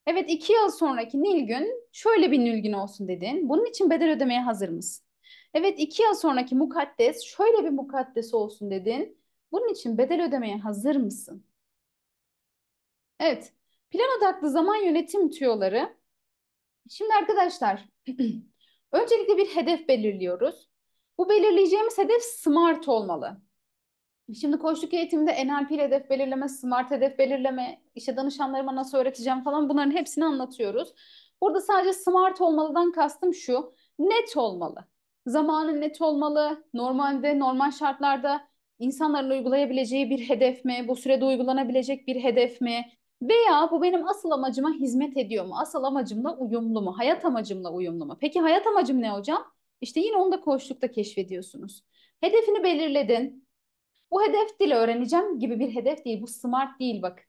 Evet iki yıl sonraki Nilgün şöyle bir Nilgün olsun dedin. Bunun için bedel ödemeye hazır mısın? Evet iki yıl sonraki mukaddes şöyle bir mukaddes olsun dedin. Bunun için bedel ödemeye hazır mısın? Evet Plan odaklı zaman yönetim tüyoları. Şimdi arkadaşlar öncelikle bir hedef belirliyoruz. Bu belirleyeceğimiz hedef smart olmalı. Şimdi koçluk eğitimde NLP ile hedef belirleme, smart hedef belirleme, işte danışanlarıma nasıl öğreteceğim falan bunların hepsini anlatıyoruz. Burada sadece smart olmalıdan kastım şu, net olmalı. Zamanın net olmalı, normalde, normal şartlarda insanların uygulayabileceği bir hedef mi, bu sürede uygulanabilecek bir hedef mi, veya bu benim asıl amacıma hizmet ediyor mu? Asıl amacımla uyumlu mu? Hayat amacımla uyumlu mu? Peki hayat amacım ne hocam? İşte yine onu da koçlukta keşfediyorsunuz. Hedefini belirledin. Bu hedef dil öğreneceğim gibi bir hedef değil. Bu smart değil bak.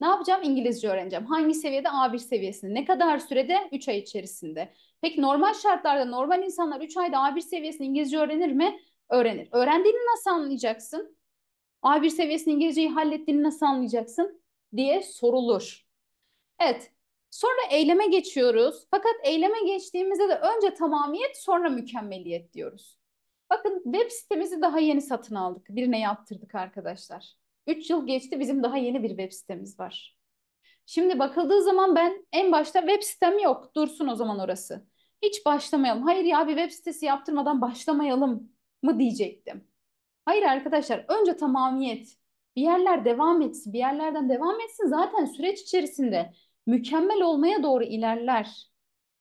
Ne yapacağım? İngilizce öğreneceğim. Hangi seviyede? A1 seviyesinde. Ne kadar sürede? 3 ay içerisinde. Peki normal şartlarda normal insanlar 3 ayda A1 seviyesinde İngilizce öğrenir mi? Öğrenir. Öğrendiğini nasıl anlayacaksın? A1 seviyesinde İngilizceyi hallettiğini nasıl anlayacaksın? diye sorulur. Evet, sonra eyleme geçiyoruz. Fakat eyleme geçtiğimizde de önce tamamiyet sonra mükemmeliyet diyoruz. Bakın web sitemizi daha yeni satın aldık. Birine yaptırdık arkadaşlar. 3 yıl geçti bizim daha yeni bir web sitemiz var. Şimdi bakıldığı zaman ben en başta web sitem yok. Dursun o zaman orası. Hiç başlamayalım. Hayır ya bir web sitesi yaptırmadan başlamayalım mı diyecektim. Hayır arkadaşlar önce tamamiyet bir yerler devam etsin, bir yerlerden devam etsin zaten süreç içerisinde mükemmel olmaya doğru ilerler.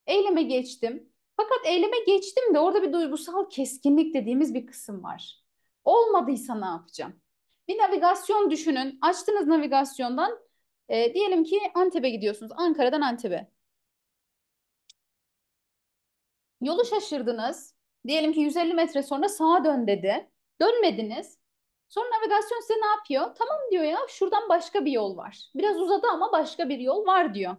Eyleme geçtim. Fakat eyleme geçtim de orada bir duygusal keskinlik dediğimiz bir kısım var. Olmadıysa ne yapacağım? Bir navigasyon düşünün. Açtınız navigasyondan. E, diyelim ki Antep'e gidiyorsunuz. Ankara'dan Antep'e. Yolu şaşırdınız. Diyelim ki 150 metre sonra sağa dön dedi. Dönmediniz. Sonra navigasyon size ne yapıyor? Tamam diyor ya şuradan başka bir yol var. Biraz uzadı ama başka bir yol var diyor.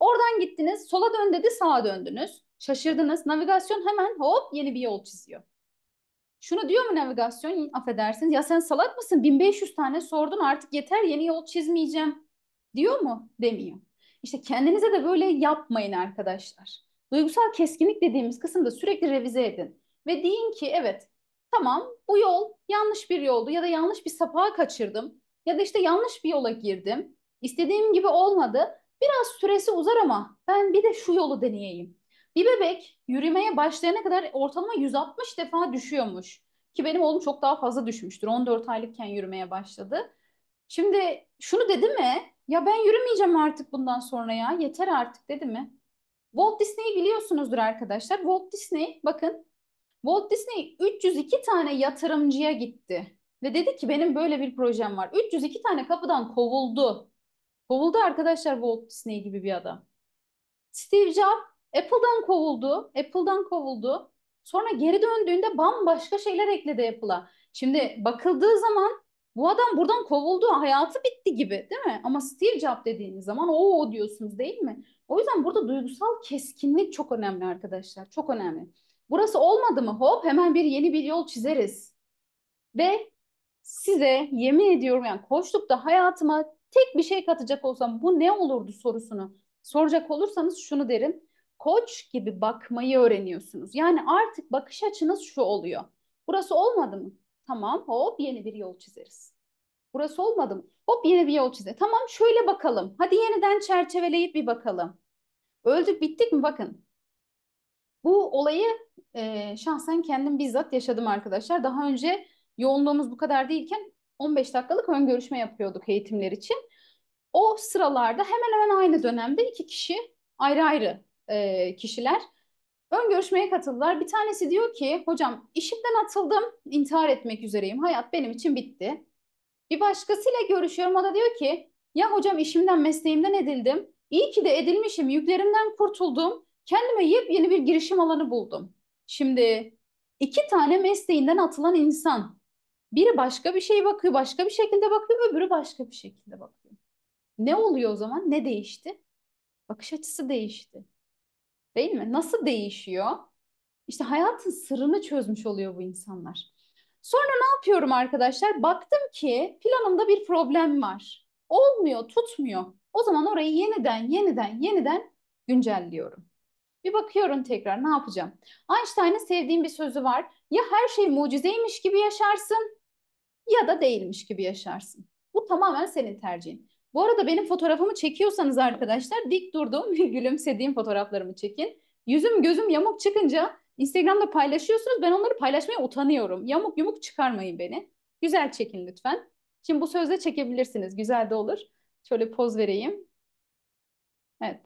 Oradan gittiniz sola dön dedi sağa döndünüz. Şaşırdınız. Navigasyon hemen hop yeni bir yol çiziyor. Şunu diyor mu navigasyon? Affedersiniz. Ya sen salak mısın? 1500 tane sordun artık yeter yeni yol çizmeyeceğim. Diyor mu? Demiyor. İşte kendinize de böyle yapmayın arkadaşlar. Duygusal keskinlik dediğimiz kısımda sürekli revize edin. Ve deyin ki evet Tamam bu yol yanlış bir yoldu ya da yanlış bir sapağa kaçırdım ya da işte yanlış bir yola girdim. İstediğim gibi olmadı. Biraz süresi uzar ama ben bir de şu yolu deneyeyim. Bir bebek yürümeye başlayana kadar ortalama 160 defa düşüyormuş. Ki benim oğlum çok daha fazla düşmüştür. 14 aylıkken yürümeye başladı. Şimdi şunu dedi mi? Ya ben yürümeyeceğim artık bundan sonra ya. Yeter artık dedi mi? Walt Disney'i biliyorsunuzdur arkadaşlar. Walt Disney bakın Walt Disney 302 tane yatırımcıya gitti ve dedi ki benim böyle bir projem var. 302 tane kapıdan kovuldu. Kovuldu arkadaşlar Walt Disney gibi bir adam. Steve Jobs Apple'dan kovuldu. Apple'dan kovuldu. Sonra geri döndüğünde bambaşka şeyler ekledi Apple'a. Şimdi bakıldığı zaman bu adam buradan kovuldu, hayatı bitti gibi değil mi? Ama Steve Jobs dediğiniz zaman o diyorsunuz değil mi? O yüzden burada duygusal keskinlik çok önemli arkadaşlar, çok önemli. Burası olmadı mı hop hemen bir yeni bir yol çizeriz. Ve size yemin ediyorum yani koştukta hayatıma tek bir şey katacak olsam bu ne olurdu sorusunu soracak olursanız şunu derim. Koç gibi bakmayı öğreniyorsunuz. Yani artık bakış açınız şu oluyor. Burası olmadı mı? Tamam hop yeni bir yol çizeriz. Burası olmadı mı? Hop yeni bir yol çizeriz. Tamam şöyle bakalım. Hadi yeniden çerçeveleyip bir bakalım. Öldük bittik mi? Bakın bu olayı e, şahsen kendim bizzat yaşadım arkadaşlar. Daha önce yoğunluğumuz bu kadar değilken 15 dakikalık ön görüşme yapıyorduk eğitimler için. O sıralarda hemen hemen aynı dönemde iki kişi ayrı ayrı e, kişiler ön görüşmeye katıldılar. Bir tanesi diyor ki hocam işimden atıldım intihar etmek üzereyim hayat benim için bitti. Bir başkasıyla görüşüyorum o da diyor ki ya hocam işimden mesleğimden edildim. İyi ki de edilmişim yüklerimden kurtuldum kendime yepyeni bir girişim alanı buldum. Şimdi iki tane mesleğinden atılan insan. Biri başka bir şey bakıyor, başka bir şekilde bakıyor, öbürü başka bir şekilde bakıyor. Ne oluyor o zaman? Ne değişti? Bakış açısı değişti. Değil mi? Nasıl değişiyor? İşte hayatın sırrını çözmüş oluyor bu insanlar. Sonra ne yapıyorum arkadaşlar? Baktım ki planımda bir problem var. Olmuyor, tutmuyor. O zaman orayı yeniden, yeniden, yeniden güncelliyorum. Bir bakıyorum tekrar ne yapacağım. Einstein'ın sevdiğim bir sözü var. Ya her şey mucizeymiş gibi yaşarsın ya da değilmiş gibi yaşarsın. Bu tamamen senin tercihin. Bu arada benim fotoğrafımı çekiyorsanız arkadaşlar dik durdum ve gülümsediğim fotoğraflarımı çekin. Yüzüm gözüm yamuk çıkınca Instagram'da paylaşıyorsunuz. Ben onları paylaşmaya utanıyorum. Yamuk yumuk çıkarmayın beni. Güzel çekin lütfen. Şimdi bu sözle çekebilirsiniz. Güzel de olur. Şöyle poz vereyim. Evet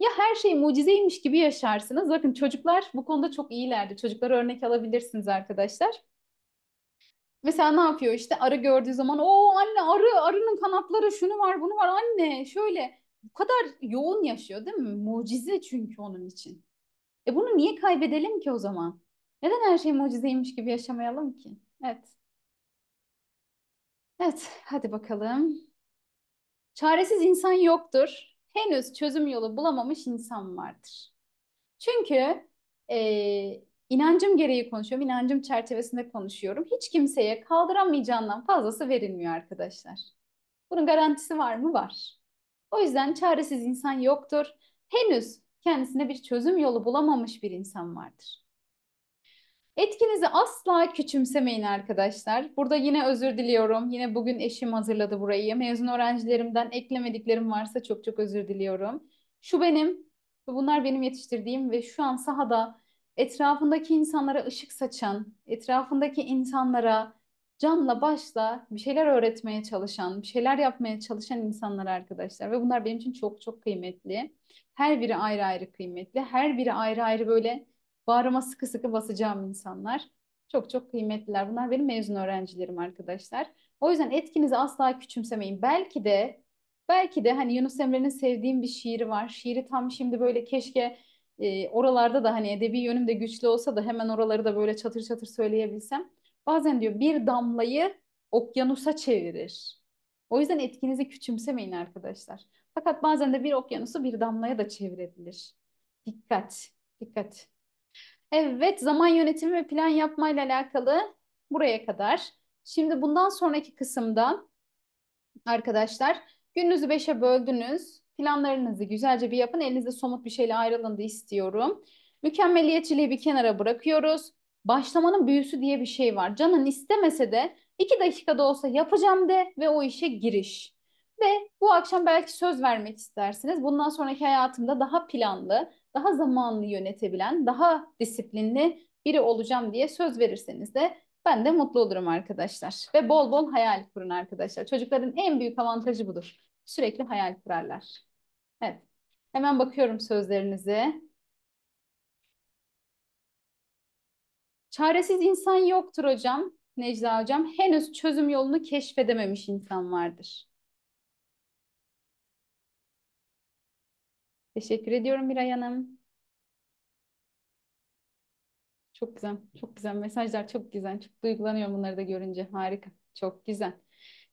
ya her şey mucizeymiş gibi yaşarsınız. Bakın çocuklar bu konuda çok iyilerdi. Çocuklara örnek alabilirsiniz arkadaşlar. Mesela ne yapıyor işte arı gördüğü zaman o anne arı arının kanatları şunu var bunu var anne şöyle bu kadar yoğun yaşıyor değil mi? Mucize çünkü onun için. E bunu niye kaybedelim ki o zaman? Neden her şey mucizeymiş gibi yaşamayalım ki? Evet. Evet hadi bakalım. Çaresiz insan yoktur henüz çözüm yolu bulamamış insan vardır. Çünkü e, inancım gereği konuşuyorum, inancım çerçevesinde konuşuyorum. Hiç kimseye kaldıramayacağından fazlası verilmiyor arkadaşlar. Bunun garantisi var mı? Var. O yüzden çaresiz insan yoktur. Henüz kendisine bir çözüm yolu bulamamış bir insan vardır. Etkinizi asla küçümsemeyin arkadaşlar. Burada yine özür diliyorum. Yine bugün eşim hazırladı burayı. Mezun öğrencilerimden eklemediklerim varsa çok çok özür diliyorum. Şu benim bunlar benim yetiştirdiğim ve şu an sahada etrafındaki insanlara ışık saçan, etrafındaki insanlara canla başla bir şeyler öğretmeye çalışan, bir şeyler yapmaya çalışan insanlar arkadaşlar. Ve bunlar benim için çok çok kıymetli. Her biri ayrı ayrı kıymetli. Her biri ayrı ayrı böyle Bağrıma sıkı sıkı basacağım insanlar. Çok çok kıymetliler. Bunlar benim mezun öğrencilerim arkadaşlar. O yüzden etkinizi asla küçümsemeyin. Belki de belki de hani Yunus Emre'nin sevdiğim bir şiiri var. Şiiri tam şimdi böyle keşke e, oralarda da hani edebi yönüm de güçlü olsa da hemen oraları da böyle çatır çatır söyleyebilsem. Bazen diyor bir damlayı okyanusa çevirir. O yüzden etkinizi küçümsemeyin arkadaşlar. Fakat bazen de bir okyanusu bir damlaya da çevirebilir. Dikkat, dikkat. Evet, zaman yönetimi ve plan yapmayla alakalı buraya kadar. Şimdi bundan sonraki kısımda arkadaşlar gününüzü beşe böldünüz. Planlarınızı güzelce bir yapın. Elinizde somut bir şeyle ayrılın da istiyorum. Mükemmeliyetçiliği bir kenara bırakıyoruz. Başlamanın büyüsü diye bir şey var. Canın istemese de iki dakikada olsa yapacağım de ve o işe giriş. Ve bu akşam belki söz vermek istersiniz. Bundan sonraki hayatımda daha planlı, daha zamanlı yönetebilen, daha disiplinli biri olacağım diye söz verirseniz de ben de mutlu olurum arkadaşlar. Ve bol bol hayal kurun arkadaşlar. Çocukların en büyük avantajı budur. Sürekli hayal kurarlar. Evet. Hemen bakıyorum sözlerinize. Çaresiz insan yoktur hocam. Necla hocam henüz çözüm yolunu keşfedememiş insan vardır. Teşekkür ediyorum Miray Hanım. Çok güzel, çok güzel. Mesajlar çok güzel. Çok duygulanıyorum bunları da görünce. Harika, çok güzel.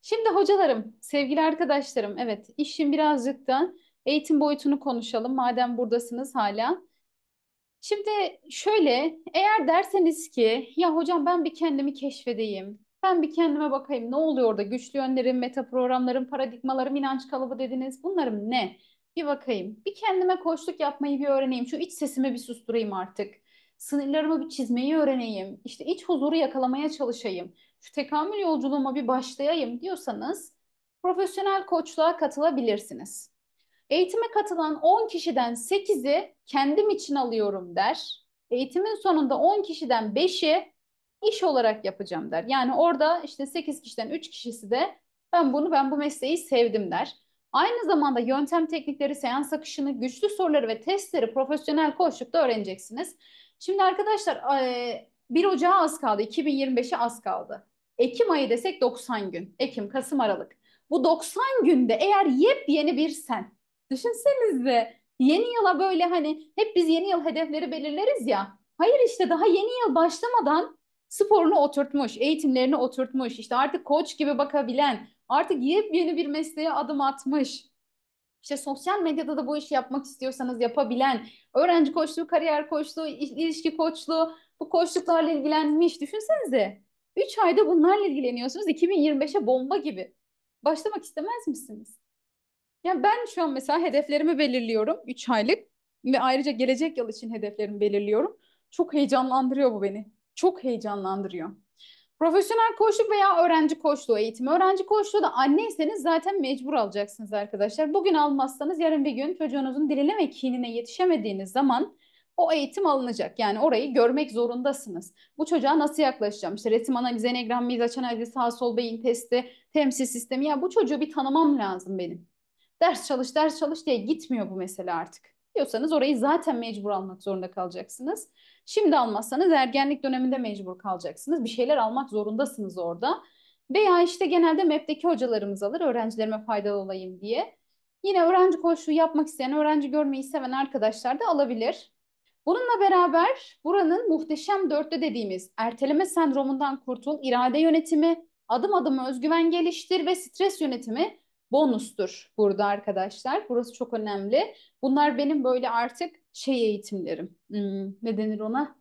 Şimdi hocalarım, sevgili arkadaşlarım, evet işin birazcık da eğitim boyutunu konuşalım. Madem buradasınız hala. Şimdi şöyle, eğer derseniz ki ya hocam ben bir kendimi keşfedeyim. Ben bir kendime bakayım ne oluyor orada? Güçlü yönlerim, meta programlarım, paradigmalarım, inanç kalıbı dediniz. Bunlarım ne? Bir bakayım. Bir kendime koçluk yapmayı bir öğreneyim. Şu iç sesimi bir susturayım artık. Sınırlarımı bir çizmeyi öğreneyim. İşte iç huzuru yakalamaya çalışayım. Şu tekamül yolculuğuma bir başlayayım diyorsanız profesyonel koçluğa katılabilirsiniz. Eğitime katılan 10 kişiden 8'i kendim için alıyorum der. Eğitimin sonunda 10 kişiden 5'i iş olarak yapacağım der. Yani orada işte 8 kişiden 3 kişisi de ben bunu ben bu mesleği sevdim der. Aynı zamanda yöntem teknikleri, seans akışını, güçlü soruları ve testleri profesyonel koçlukta öğreneceksiniz. Şimdi arkadaşlar 1 e, Ocağı az kaldı, 2025'e az kaldı. Ekim ayı desek 90 gün. Ekim, Kasım, Aralık. Bu 90 günde eğer yepyeni bir sen, düşünsenize yeni yıla böyle hani hep biz yeni yıl hedefleri belirleriz ya. Hayır işte daha yeni yıl başlamadan sporunu oturtmuş, eğitimlerini oturtmuş, işte artık koç gibi bakabilen, artık yepyeni bir mesleğe adım atmış. İşte sosyal medyada da bu işi yapmak istiyorsanız yapabilen, öğrenci koçluğu, kariyer koçluğu, ilişki koçluğu, bu koçluklarla ilgilenmiş. Düşünsenize 3 ayda bunlarla ilgileniyorsunuz 2025'e bomba gibi. Başlamak istemez misiniz? Yani ben şu an mesela hedeflerimi belirliyorum 3 aylık ve ayrıca gelecek yıl için hedeflerimi belirliyorum. Çok heyecanlandırıyor bu beni çok heyecanlandırıyor. Profesyonel koçluk veya öğrenci koçluğu eğitimi. Öğrenci koçluğu da anneyseniz zaten mecbur alacaksınız arkadaşlar. Bugün almazsanız yarın bir gün çocuğunuzun diline ve kinine yetişemediğiniz zaman o eğitim alınacak. Yani orayı görmek zorundasınız. Bu çocuğa nasıl yaklaşacağım? İşte resim analizi, enegram, mizaç analizi, sağ sol beyin testi, temsil sistemi. Ya bu çocuğu bir tanımam lazım benim. Ders çalış, ders çalış diye gitmiyor bu mesele artık diyorsanız orayı zaten mecbur almak zorunda kalacaksınız. Şimdi almazsanız ergenlik döneminde mecbur kalacaksınız. Bir şeyler almak zorundasınız orada. Veya işte genelde MEP'teki hocalarımız alır öğrencilerime faydalı olayım diye. Yine öğrenci koşu yapmak isteyen, öğrenci görmeyi seven arkadaşlar da alabilir. Bununla beraber buranın muhteşem dörtte dediğimiz erteleme sendromundan kurtul, irade yönetimi, adım adım özgüven geliştir ve stres yönetimi bonustur burada arkadaşlar. Burası çok önemli. Bunlar benim böyle artık şey eğitimlerim. Hmm, ne denir ona?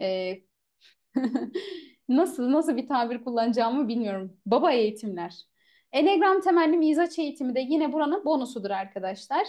Ee, nasıl nasıl bir tabir kullanacağımı bilmiyorum. Baba eğitimler. Enegram temelli mizaç eğitimi de yine buranın bonusudur arkadaşlar.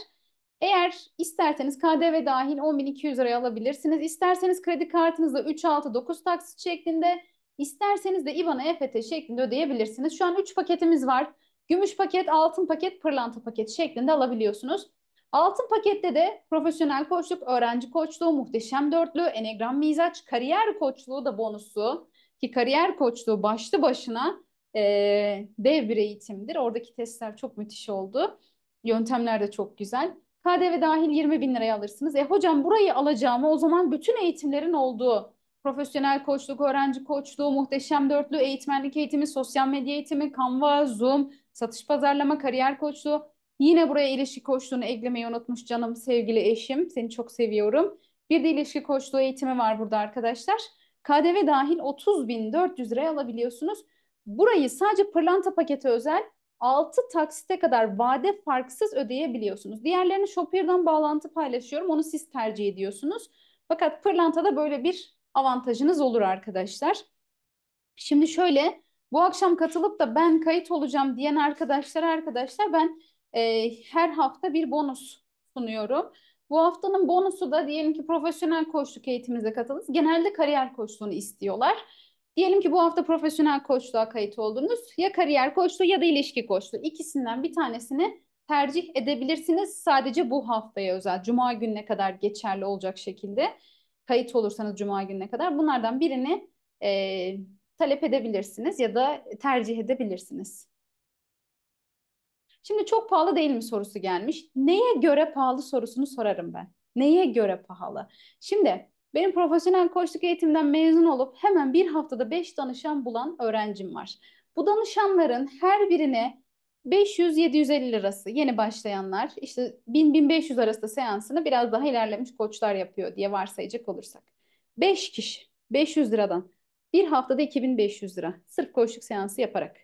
Eğer isterseniz KDV dahil 10.200 liraya alabilirsiniz. İsterseniz kredi kartınızla 3, 6, 9 taksit şeklinde, isterseniz de IBAN'a EFT şeklinde ödeyebilirsiniz. Şu an 3 paketimiz var. Gümüş paket, altın paket, pırlanta paket şeklinde alabiliyorsunuz. Altın pakette de profesyonel koçluk, öğrenci koçluğu, muhteşem dörtlü, enegram mizaç, kariyer koçluğu da bonusu. Ki kariyer koçluğu başlı başına e, dev bir eğitimdir. Oradaki testler çok müthiş oldu. Yöntemler de çok güzel. KDV dahil 20 bin liraya alırsınız. E hocam burayı alacağımı o zaman bütün eğitimlerin olduğu profesyonel koçluk, öğrenci koçluğu, muhteşem dörtlü eğitmenlik eğitimi, sosyal medya eğitimi, Canva, Zoom, satış pazarlama kariyer koçluğu. Yine buraya ilişki koçluğunu eklemeyi unutmuş canım sevgili eşim. Seni çok seviyorum. Bir de ilişki koçluğu eğitimi var burada arkadaşlar. KDV dahil 30.400 liraya alabiliyorsunuz. Burayı sadece pırlanta paketi özel 6 taksite kadar vade farksız ödeyebiliyorsunuz. Diğerlerini Shopee'den bağlantı paylaşıyorum. Onu siz tercih ediyorsunuz. Fakat pırlantada böyle bir avantajınız olur arkadaşlar. Şimdi şöyle bu akşam katılıp da ben kayıt olacağım diyen arkadaşlar arkadaşlar ben e, her hafta bir bonus sunuyorum. Bu haftanın bonusu da diyelim ki profesyonel koçluk eğitimimize katılırız. Genelde kariyer koçluğunu istiyorlar. Diyelim ki bu hafta profesyonel koçluğa kayıt oldunuz. Ya kariyer koçluğu ya da ilişki koçluğu. İkisinden bir tanesini tercih edebilirsiniz. Sadece bu haftaya özel. Cuma gününe kadar geçerli olacak şekilde. Kayıt olursanız cuma gününe kadar. Bunlardan birini e, talep edebilirsiniz ya da tercih edebilirsiniz. Şimdi çok pahalı değil mi sorusu gelmiş. Neye göre pahalı sorusunu sorarım ben. Neye göre pahalı? Şimdi benim profesyonel koçluk eğitimden mezun olup hemen bir haftada 5 danışan bulan öğrencim var. Bu danışanların her birine 500-750 lirası yeni başlayanlar işte 1000-1500 arasında seansını biraz daha ilerlemiş koçlar yapıyor diye varsayacak olursak. 5 kişi 500 liradan bir haftada 2500 lira sırf koçluk seansı yaparak.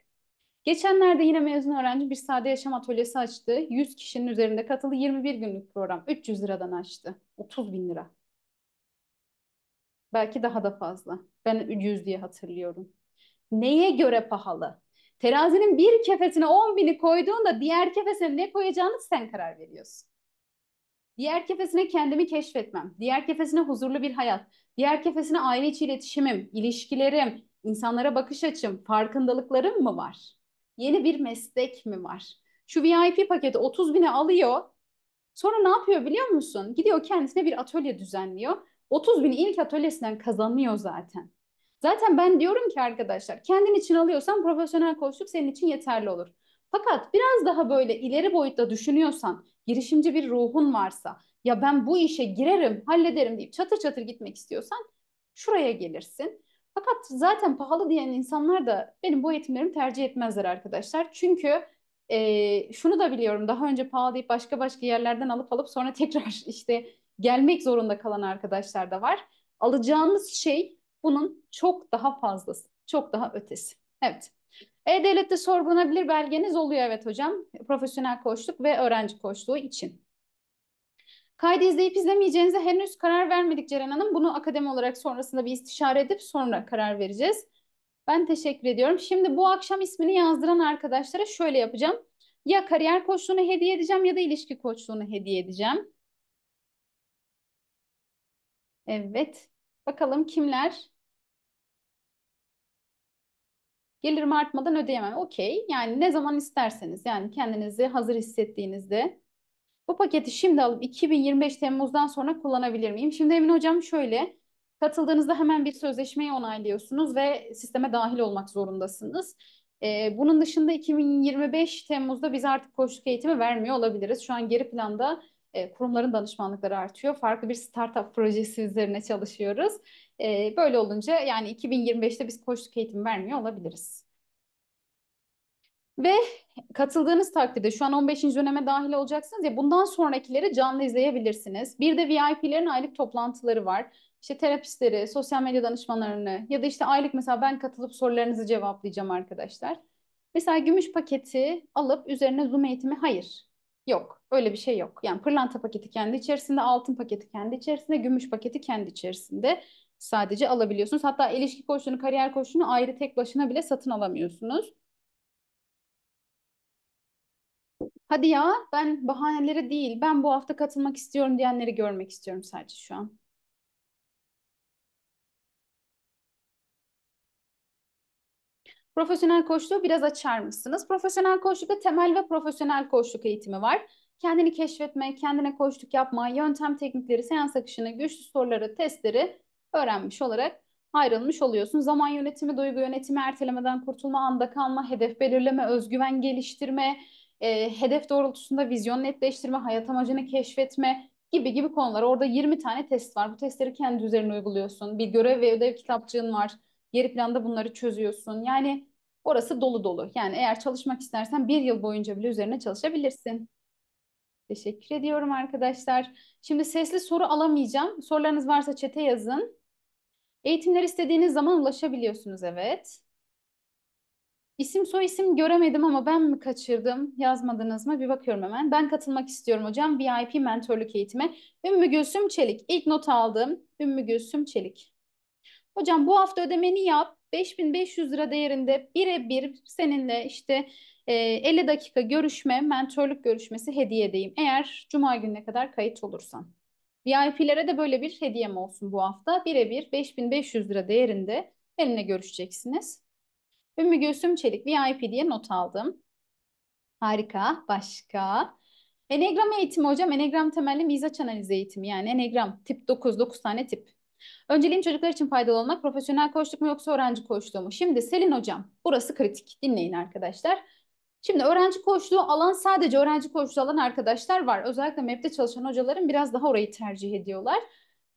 Geçenlerde yine mezun öğrenci bir sade yaşam atölyesi açtı. 100 kişinin üzerinde katılı 21 günlük program 300 liradan açtı. 30 bin lira. Belki daha da fazla. Ben 100 diye hatırlıyorum. Neye göre pahalı? Terazinin bir kefesine 10 bini koyduğunda diğer kefesine ne koyacağını sen karar veriyorsun. Diğer kefesine kendimi keşfetmem. Diğer kefesine huzurlu bir hayat. Diğer kefesine aile içi iletişimim, ilişkilerim, insanlara bakış açım, farkındalıklarım mı var? Yeni bir meslek mi var? Şu VIP paketi 30 bine alıyor. Sonra ne yapıyor biliyor musun? Gidiyor kendisine bir atölye düzenliyor. 30 bini ilk atölyesinden kazanıyor zaten. Zaten ben diyorum ki arkadaşlar kendin için alıyorsan profesyonel koçluk senin için yeterli olur. Fakat biraz daha böyle ileri boyutta düşünüyorsan, girişimci bir ruhun varsa, ya ben bu işe girerim, hallederim deyip çatır çatır gitmek istiyorsan şuraya gelirsin. Fakat zaten pahalı diyen insanlar da benim bu eğitimlerimi tercih etmezler arkadaşlar. Çünkü e, şunu da biliyorum daha önce pahalı deyip başka başka yerlerden alıp alıp sonra tekrar işte gelmek zorunda kalan arkadaşlar da var. Alacağınız şey bunun çok daha fazlası, çok daha ötesi. Evet. E-Devlet'te sorgulanabilir belgeniz oluyor evet hocam. Profesyonel koçluk ve öğrenci koçluğu için. Kaydı izleyip izlemeyeceğinize henüz karar vermedik Ceren Hanım. Bunu akademi olarak sonrasında bir istişare edip sonra karar vereceğiz. Ben teşekkür ediyorum. Şimdi bu akşam ismini yazdıran arkadaşlara şöyle yapacağım. Ya kariyer koçluğunu hediye edeceğim ya da ilişki koçluğunu hediye edeceğim. Evet. Bakalım kimler? Gelirim artmadan ödeyemem. Okey. Yani ne zaman isterseniz yani kendinizi hazır hissettiğinizde bu paketi şimdi alıp 2025 Temmuz'dan sonra kullanabilir miyim? Şimdi Emin Hocam şöyle, katıldığınızda hemen bir sözleşmeyi onaylıyorsunuz ve sisteme dahil olmak zorundasınız. Ee, bunun dışında 2025 Temmuz'da biz artık koçluk eğitimi vermiyor olabiliriz. Şu an geri planda e, kurumların danışmanlıkları artıyor. Farklı bir startup projesi üzerine çalışıyoruz. E, böyle olunca yani 2025'te biz koçluk eğitimi vermiyor olabiliriz. Ve katıldığınız takdirde şu an 15. döneme dahil olacaksınız ya bundan sonrakileri canlı izleyebilirsiniz. Bir de VIP'lerin aylık toplantıları var. İşte terapistleri, sosyal medya danışmanlarını ya da işte aylık mesela ben katılıp sorularınızı cevaplayacağım arkadaşlar. Mesela gümüş paketi alıp üzerine Zoom eğitimi hayır. Yok. Öyle bir şey yok. Yani pırlanta paketi kendi içerisinde, altın paketi kendi içerisinde, gümüş paketi kendi içerisinde sadece alabiliyorsunuz. Hatta ilişki koşunu, kariyer koşunu ayrı tek başına bile satın alamıyorsunuz. Hadi ya ben bahaneleri değil ben bu hafta katılmak istiyorum diyenleri görmek istiyorum sadece şu an. Profesyonel koçluğu biraz açar mısınız? Profesyonel koçlukta temel ve profesyonel koçluk eğitimi var. Kendini keşfetme, kendine koçluk yapma, yöntem teknikleri, seans akışını, güçlü soruları, testleri öğrenmiş olarak ayrılmış oluyorsun. Zaman yönetimi, duygu yönetimi, ertelemeden kurtulma, anda kalma, hedef belirleme, özgüven geliştirme, e, hedef doğrultusunda vizyon netleştirme, hayat amacını keşfetme gibi gibi konular. Orada 20 tane test var. Bu testleri kendi üzerine uyguluyorsun. Bir görev ve ödev kitapçığın var. Geri planda bunları çözüyorsun. Yani orası dolu dolu. Yani eğer çalışmak istersen bir yıl boyunca bile üzerine çalışabilirsin. Teşekkür ediyorum arkadaşlar. Şimdi sesli soru alamayacağım. Sorularınız varsa çete yazın. Eğitimler istediğiniz zaman ulaşabiliyorsunuz evet. İsim soy isim göremedim ama ben mi kaçırdım? Yazmadınız mı? Bir bakıyorum hemen. Ben katılmak istiyorum hocam VIP mentorluk eğitime. Ümmü Gülsüm Çelik. İlk not aldım. Ümmü Gülsüm Çelik. Hocam bu hafta ödemeni yap. 5500 lira değerinde birebir seninle işte e, 50 dakika görüşme, mentorluk görüşmesi hediye edeyim. Eğer cuma gününe kadar kayıt olursan. VIP'lere de böyle bir hediyem olsun bu hafta. Birebir 5500 lira değerinde benimle görüşeceksiniz. Ümmü Gülsüm Çelik VIP diye not aldım. Harika. Başka? Enegram eğitimi hocam. Enegram temelli mizaç analizi eğitimi. Yani enegram tip 9, 9 tane tip. Önceliğin çocuklar için faydalı olmak profesyonel koçluk mu yoksa öğrenci koçluğu mu? Şimdi Selin hocam burası kritik. Dinleyin arkadaşlar. Şimdi öğrenci koçluğu alan sadece öğrenci koçluğu alan arkadaşlar var. Özellikle MEP'te çalışan hocaların biraz daha orayı tercih ediyorlar.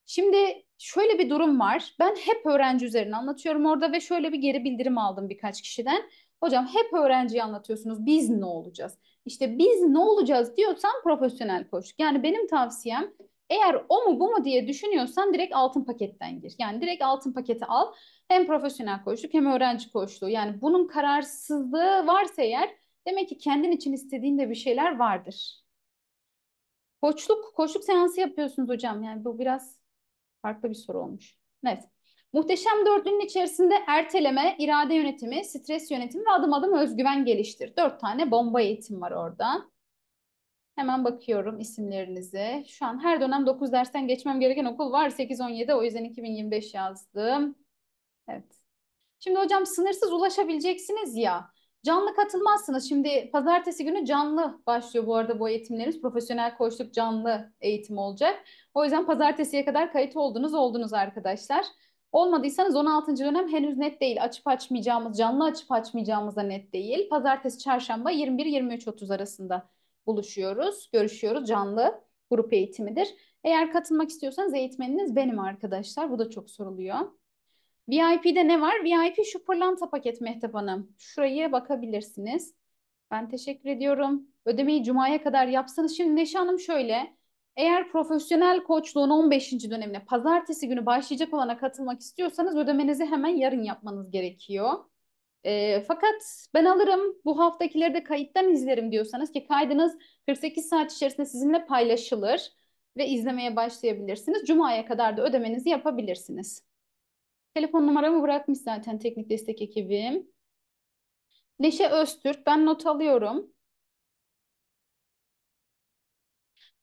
Şimdi şöyle bir durum var. Ben hep öğrenci üzerine anlatıyorum orada ve şöyle bir geri bildirim aldım birkaç kişiden. Hocam hep öğrenciyi anlatıyorsunuz. Biz ne olacağız? İşte biz ne olacağız diyorsan profesyonel koç. Yani benim tavsiyem eğer o mu bu mu diye düşünüyorsan direkt altın paketten gir. Yani direkt altın paketi al. Hem profesyonel koçluk hem öğrenci koçluğu. Yani bunun kararsızlığı varsa eğer demek ki kendin için istediğinde bir şeyler vardır. Koçluk, koçluk seansı yapıyorsunuz hocam. Yani bu biraz Farklı bir soru olmuş. Evet. Muhteşem dörtlünün içerisinde erteleme, irade yönetimi, stres yönetimi ve adım adım özgüven geliştir. Dört tane bomba eğitim var orada. Hemen bakıyorum isimlerinizi. Şu an her dönem 9 dersten geçmem gereken okul var. 8-17 o yüzden 2025 yazdım. Evet. Şimdi hocam sınırsız ulaşabileceksiniz ya. Canlı katılmazsınız. Şimdi pazartesi günü canlı başlıyor bu arada bu eğitimlerimiz. Profesyonel koçluk canlı eğitim olacak. O yüzden pazartesiye kadar kayıt oldunuz oldunuz arkadaşlar. Olmadıysanız 16. dönem henüz net değil. Açıp açmayacağımız, canlı açıp açmayacağımız da net değil. Pazartesi, çarşamba 21-23.30 arasında buluşuyoruz, görüşüyoruz. Canlı grup eğitimidir. Eğer katılmak istiyorsanız eğitmeniniz benim arkadaşlar. Bu da çok soruluyor. VIP'de ne var? VIP şu pırlanta paket Mehtap Hanım. Şuraya bakabilirsiniz. Ben teşekkür ediyorum. Ödemeyi cumaya kadar yapsanız. Şimdi Neşe Hanım şöyle. Eğer profesyonel koçluğun 15. dönemine pazartesi günü başlayacak olana katılmak istiyorsanız ödemenizi hemen yarın yapmanız gerekiyor. E, fakat ben alırım bu haftakileri de kayıttan izlerim diyorsanız ki kaydınız 48 saat içerisinde sizinle paylaşılır ve izlemeye başlayabilirsiniz. Cuma'ya kadar da ödemenizi yapabilirsiniz. Telefon numaramı bırakmış zaten teknik destek ekibim. Neşe Öztürk. Ben not alıyorum.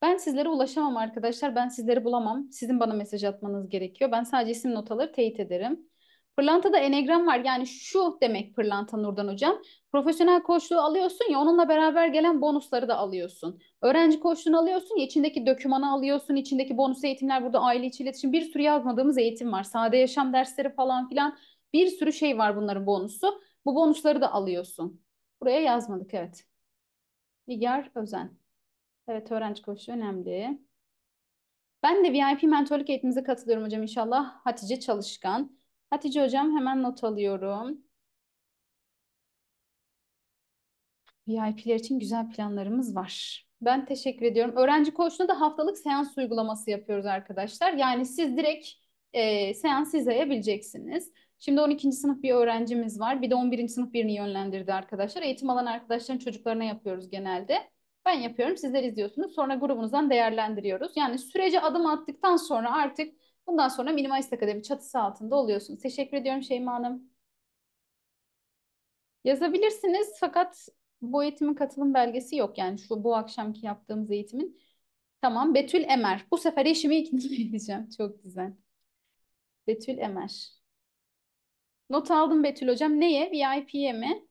Ben sizlere ulaşamam arkadaşlar. Ben sizleri bulamam. Sizin bana mesaj atmanız gerekiyor. Ben sadece isim not alır, teyit ederim. Pırlantada enegram var. Yani şu demek pırlanta Nurdan Hocam. Profesyonel koçluğu alıyorsun ya onunla beraber gelen bonusları da alıyorsun. Öğrenci koçluğunu alıyorsun ya içindeki dökümanı alıyorsun. içindeki bonus eğitimler burada aile içi iletişim. Bir sürü yazmadığımız eğitim var. Sade yaşam dersleri falan filan. Bir sürü şey var bunların bonusu. Bu bonusları da alıyorsun. Buraya yazmadık evet. Nigar Özen. Evet öğrenci koçluğu önemli. Ben de VIP mentorluk eğitimimize katılıyorum hocam inşallah. Hatice Çalışkan. Hatice Hocam hemen not alıyorum. VIP'ler için güzel planlarımız var. Ben teşekkür ediyorum. Öğrenci koçuna da haftalık seans uygulaması yapıyoruz arkadaşlar. Yani siz direkt e, seans izleyebileceksiniz. Şimdi 12. sınıf bir öğrencimiz var. Bir de 11. sınıf birini yönlendirdi arkadaşlar. Eğitim alan arkadaşların çocuklarına yapıyoruz genelde. Ben yapıyorum, sizler izliyorsunuz. Sonra grubunuzdan değerlendiriyoruz. Yani sürece adım attıktan sonra artık Bundan sonra Minimalist Akademi çatısı altında oluyorsunuz. Teşekkür ediyorum Şeyma Hanım. Yazabilirsiniz fakat bu eğitimin katılım belgesi yok. Yani şu bu akşamki yaptığımız eğitimin. Tamam Betül Emer. Bu sefer eşimi ikna edeceğim. Çok güzel. Betül Emer. Not aldım Betül hocam. Neye? VIP'ye mi?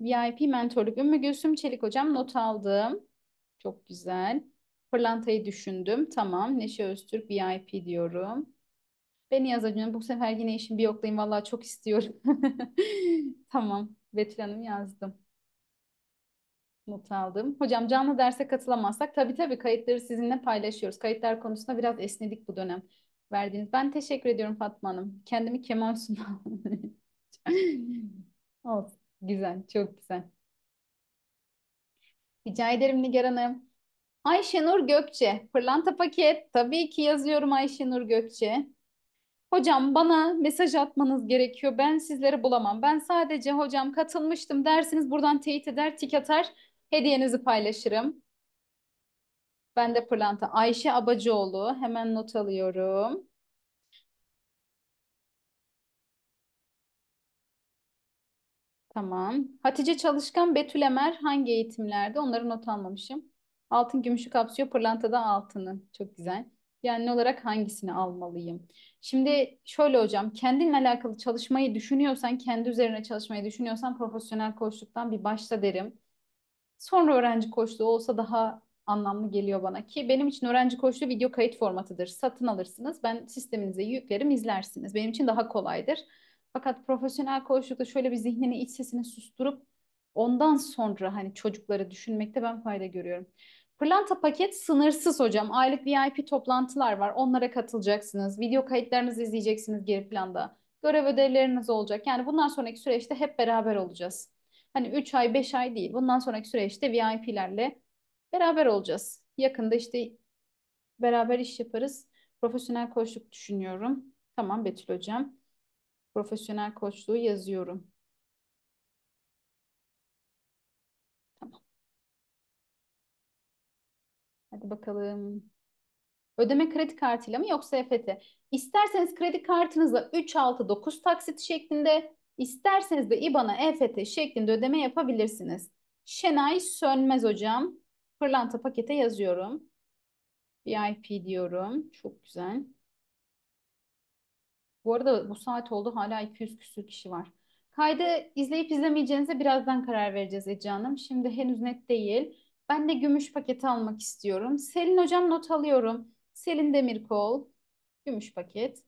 VIP mentorluk. Ümmü Gülsüm Çelik hocam not aldım. Çok güzel. Pırlantayı düşündüm. Tamam. Neşe Öztürk VIP diyorum. Beni yaz Acun'un. Bu sefer yine işin bir yoklayayım. Vallahi çok istiyorum. Tamam. Betül Hanım yazdım. Not aldım. Hocam canlı derse katılamazsak tabii tabii kayıtları sizinle paylaşıyoruz. Kayıtlar konusunda biraz esnedik bu dönem verdiğiniz. Ben teşekkür ediyorum Fatma Hanım. Kendimi Kemal Sunal. Olsun. Güzel. Çok güzel. Rica ederim Nigar Hanım. Ayşenur Gökçe, Pırlanta Paket. Tabii ki yazıyorum Ayşenur Gökçe. Hocam bana mesaj atmanız gerekiyor. Ben sizleri bulamam. Ben sadece hocam katılmıştım dersiniz. Buradan teyit eder, tik atar. Hediyenizi paylaşırım. Ben de pırlanta. Ayşe Abacıoğlu. Hemen not alıyorum. Tamam. Hatice Çalışkan, Betül Emer hangi eğitimlerde? Onları not almamışım. Altın gümüşü kapsıyor, pırlanta altını. Çok güzel. Yani ne olarak hangisini almalıyım? Şimdi şöyle hocam, kendinle alakalı çalışmayı düşünüyorsan, kendi üzerine çalışmayı düşünüyorsan profesyonel koçluktan bir başla derim. Sonra öğrenci koçluğu olsa daha anlamlı geliyor bana ki benim için öğrenci koçluğu video kayıt formatıdır. Satın alırsınız, ben sisteminize yüklerim, izlersiniz. Benim için daha kolaydır. Fakat profesyonel koçlukta şöyle bir zihnini, iç sesini susturup ondan sonra hani çocukları düşünmekte ben fayda görüyorum. Pırlanta paket sınırsız hocam. Aylık VIP toplantılar var. Onlara katılacaksınız. Video kayıtlarınızı izleyeceksiniz geri planda. Görev ödevleriniz olacak. Yani bundan sonraki süreçte hep beraber olacağız. Hani 3 ay 5 ay değil. Bundan sonraki süreçte VIP'lerle beraber olacağız. Yakında işte beraber iş yaparız. Profesyonel koçluk düşünüyorum. Tamam Betül hocam. Profesyonel koçluğu yazıyorum. Hadi bakalım. Ödeme kredi kartıyla mı yoksa EFT? İsterseniz kredi kartınızla 3, 6, 9 taksit şeklinde, isterseniz de IBAN'a EFT şeklinde ödeme yapabilirsiniz. Şenay Sönmez hocam. Pırlanta pakete yazıyorum. VIP diyorum. Çok güzel. Bu arada bu saat oldu hala 200 küsür kişi var. Kaydı izleyip izlemeyeceğinize birazdan karar vereceğiz Ece Hanım. Şimdi henüz net değil. Ben de gümüş paketi almak istiyorum. Selin hocam not alıyorum. Selin Demirkol, gümüş paket.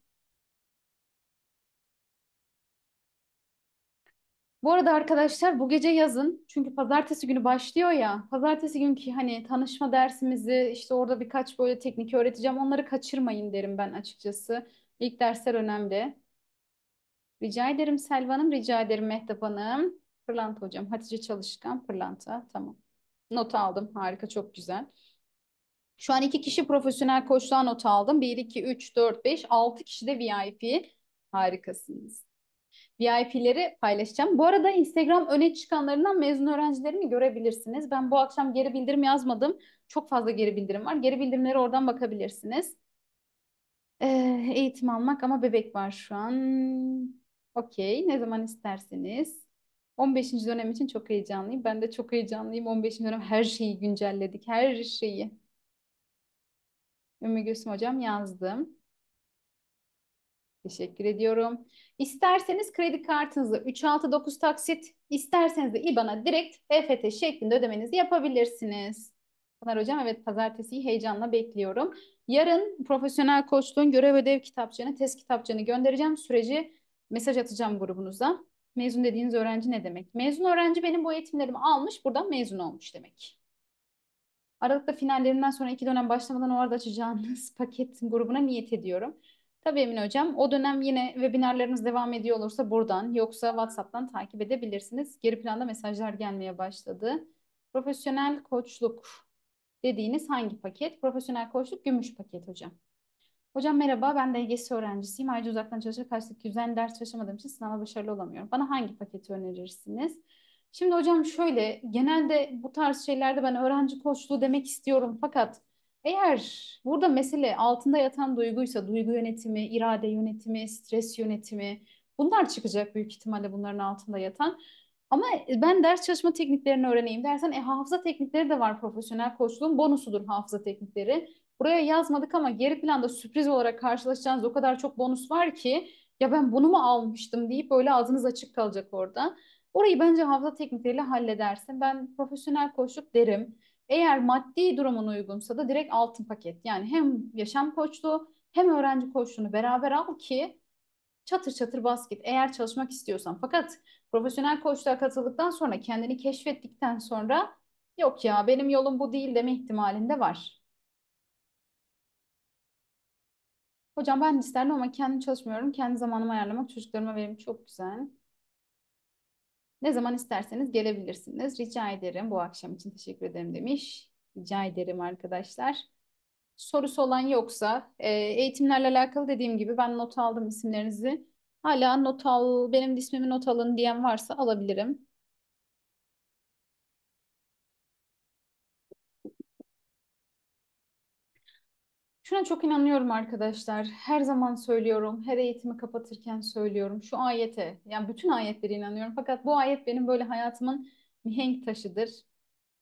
Bu arada arkadaşlar bu gece yazın. Çünkü pazartesi günü başlıyor ya. Pazartesi günkü hani tanışma dersimizi işte orada birkaç böyle teknik öğreteceğim. Onları kaçırmayın derim ben açıkçası. İlk dersler önemli. Rica ederim Selvanım, rica ederim Mehtap Hanım. Pırlanta hocam, Hatice Çalışkan, Pırlanta. Tamam. Not aldım. Harika, çok güzel. Şu an iki kişi profesyonel koçluğa not aldım. 1, 2, 3, 4, 5, 6 kişi de VIP. Harikasınız. VIP'leri paylaşacağım. Bu arada Instagram öne çıkanlarından mezun öğrencilerimi görebilirsiniz. Ben bu akşam geri bildirim yazmadım. Çok fazla geri bildirim var. Geri bildirimleri oradan bakabilirsiniz. Ee, eğitim almak ama bebek var şu an. Okey. Ne zaman isterseniz. 15. dönem için çok heyecanlıyım. Ben de çok heyecanlıyım. 15. dönem her şeyi güncelledik. Her şeyi. Ümmü Gülsüm hocam yazdım. Teşekkür ediyorum. İsterseniz kredi kartınızı 369 taksit, isterseniz de IBAN'a direkt EFT şeklinde ödemenizi yapabilirsiniz. Pınar Hocam evet pazartesiyi heyecanla bekliyorum. Yarın profesyonel koçluğun görev ödev kitapçığını, test kitapçığını göndereceğim. Süreci mesaj atacağım grubunuza. Mezun dediğiniz öğrenci ne demek? Mezun öğrenci benim bu eğitimlerimi almış, buradan mezun olmuş demek. Aralıkta finallerinden sonra iki dönem başlamadan orada açacağınız paket grubuna niyet ediyorum. Tabii Emin Hocam o dönem yine webinarlarınız devam ediyor olursa buradan yoksa WhatsApp'tan takip edebilirsiniz. Geri planda mesajlar gelmeye başladı. Profesyonel koçluk dediğiniz hangi paket? Profesyonel koçluk gümüş paket hocam. Hocam merhaba, ben DGS e öğrencisiyim. Ayrıca uzaktan çalışarak karşılık yüzden ders çalışamadığım için sınava başarılı olamıyorum. Bana hangi paketi önerirsiniz? Şimdi hocam şöyle, genelde bu tarz şeylerde ben öğrenci koçluğu demek istiyorum. Fakat eğer burada mesele altında yatan duyguysa, duygu yönetimi, irade yönetimi, stres yönetimi, bunlar çıkacak büyük ihtimalle bunların altında yatan. Ama ben ders çalışma tekniklerini öğreneyim dersen e, hafıza teknikleri de var profesyonel koçluğun bonusudur hafıza teknikleri. Buraya yazmadık ama geri planda sürpriz olarak karşılaşacağınız o kadar çok bonus var ki ya ben bunu mu almıştım deyip böyle ağzınız açık kalacak orada. Orayı bence hafıza teknikleriyle halledersin. Ben profesyonel koçluk derim. Eğer maddi durumun uygunsa da direkt altın paket. Yani hem yaşam koçluğu hem öğrenci koçluğunu beraber al ki çatır çatır bas git eğer çalışmak istiyorsan. Fakat profesyonel koçluğa katıldıktan sonra kendini keşfettikten sonra yok ya benim yolum bu değil deme ihtimalinde var. Hocam ben isterdim ama kendim çalışmıyorum. Kendi zamanımı ayarlamak çocuklarıma benim çok güzel. Ne zaman isterseniz gelebilirsiniz. Rica ederim. Bu akşam için teşekkür ederim demiş. Rica ederim arkadaşlar. Sorusu olan yoksa e, eğitimlerle alakalı dediğim gibi ben not aldım isimlerinizi. Hala not al, benim ismimi not alın diyen varsa alabilirim. Şuna çok inanıyorum arkadaşlar. Her zaman söylüyorum. Her eğitimi kapatırken söylüyorum. Şu ayete, yani bütün ayetlere inanıyorum. Fakat bu ayet benim böyle hayatımın mihenk taşıdır.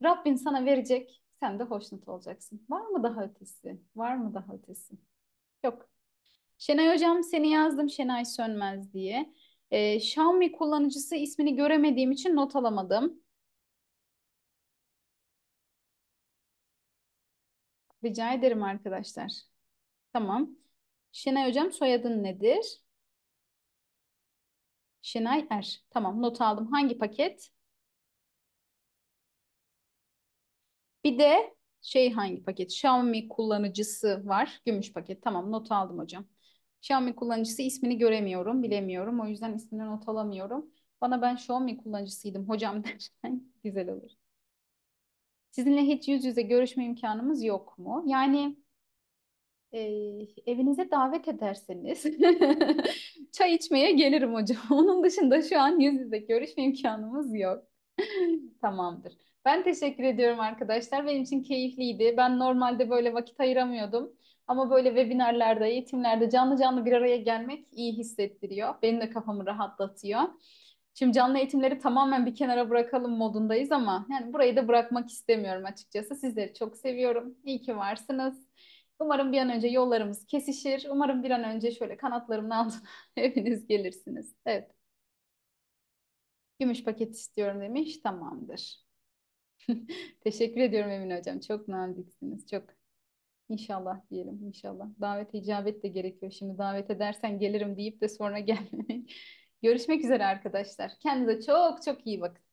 Rabbin sana verecek, sen de hoşnut olacaksın. Var mı daha ötesi? Var mı daha ötesi? Yok. Şenay Hocam seni yazdım Şenay Sönmez diye. Ee, Xiaomi kullanıcısı ismini göremediğim için not alamadım. Rica ederim arkadaşlar. Tamam. Şenay hocam soyadın nedir? Şenay Er. Tamam not aldım. Hangi paket? Bir de şey hangi paket? Xiaomi kullanıcısı var. Gümüş paket. Tamam not aldım hocam. Xiaomi kullanıcısı ismini göremiyorum, bilemiyorum. O yüzden ismini not alamıyorum. Bana ben Xiaomi kullanıcısıydım hocam dersen güzel olur sizinle hiç yüz yüze görüşme imkanımız yok mu? Yani e, evinize davet ederseniz çay içmeye gelirim hocam. Onun dışında şu an yüz yüze görüşme imkanımız yok. Tamamdır. Ben teşekkür ediyorum arkadaşlar. Benim için keyifliydi. Ben normalde böyle vakit ayıramıyordum. Ama böyle webinarlarda, eğitimlerde canlı canlı bir araya gelmek iyi hissettiriyor. Benim de kafamı rahatlatıyor. Şimdi canlı eğitimleri tamamen bir kenara bırakalım modundayız ama yani burayı da bırakmak istemiyorum açıkçası. Sizleri çok seviyorum. İyi ki varsınız. Umarım bir an önce yollarımız kesişir. Umarım bir an önce şöyle kanatlarımın altına hepiniz gelirsiniz. Evet. Gümüş paket istiyorum demiş. Tamamdır. Teşekkür ediyorum Emin Hocam. Çok naziksiniz. Çok İnşallah diyelim inşallah. Davet icabet de gerekiyor. Şimdi davet edersen gelirim deyip de sonra gelmemek Görüşmek üzere arkadaşlar. Kendinize çok çok iyi bakın.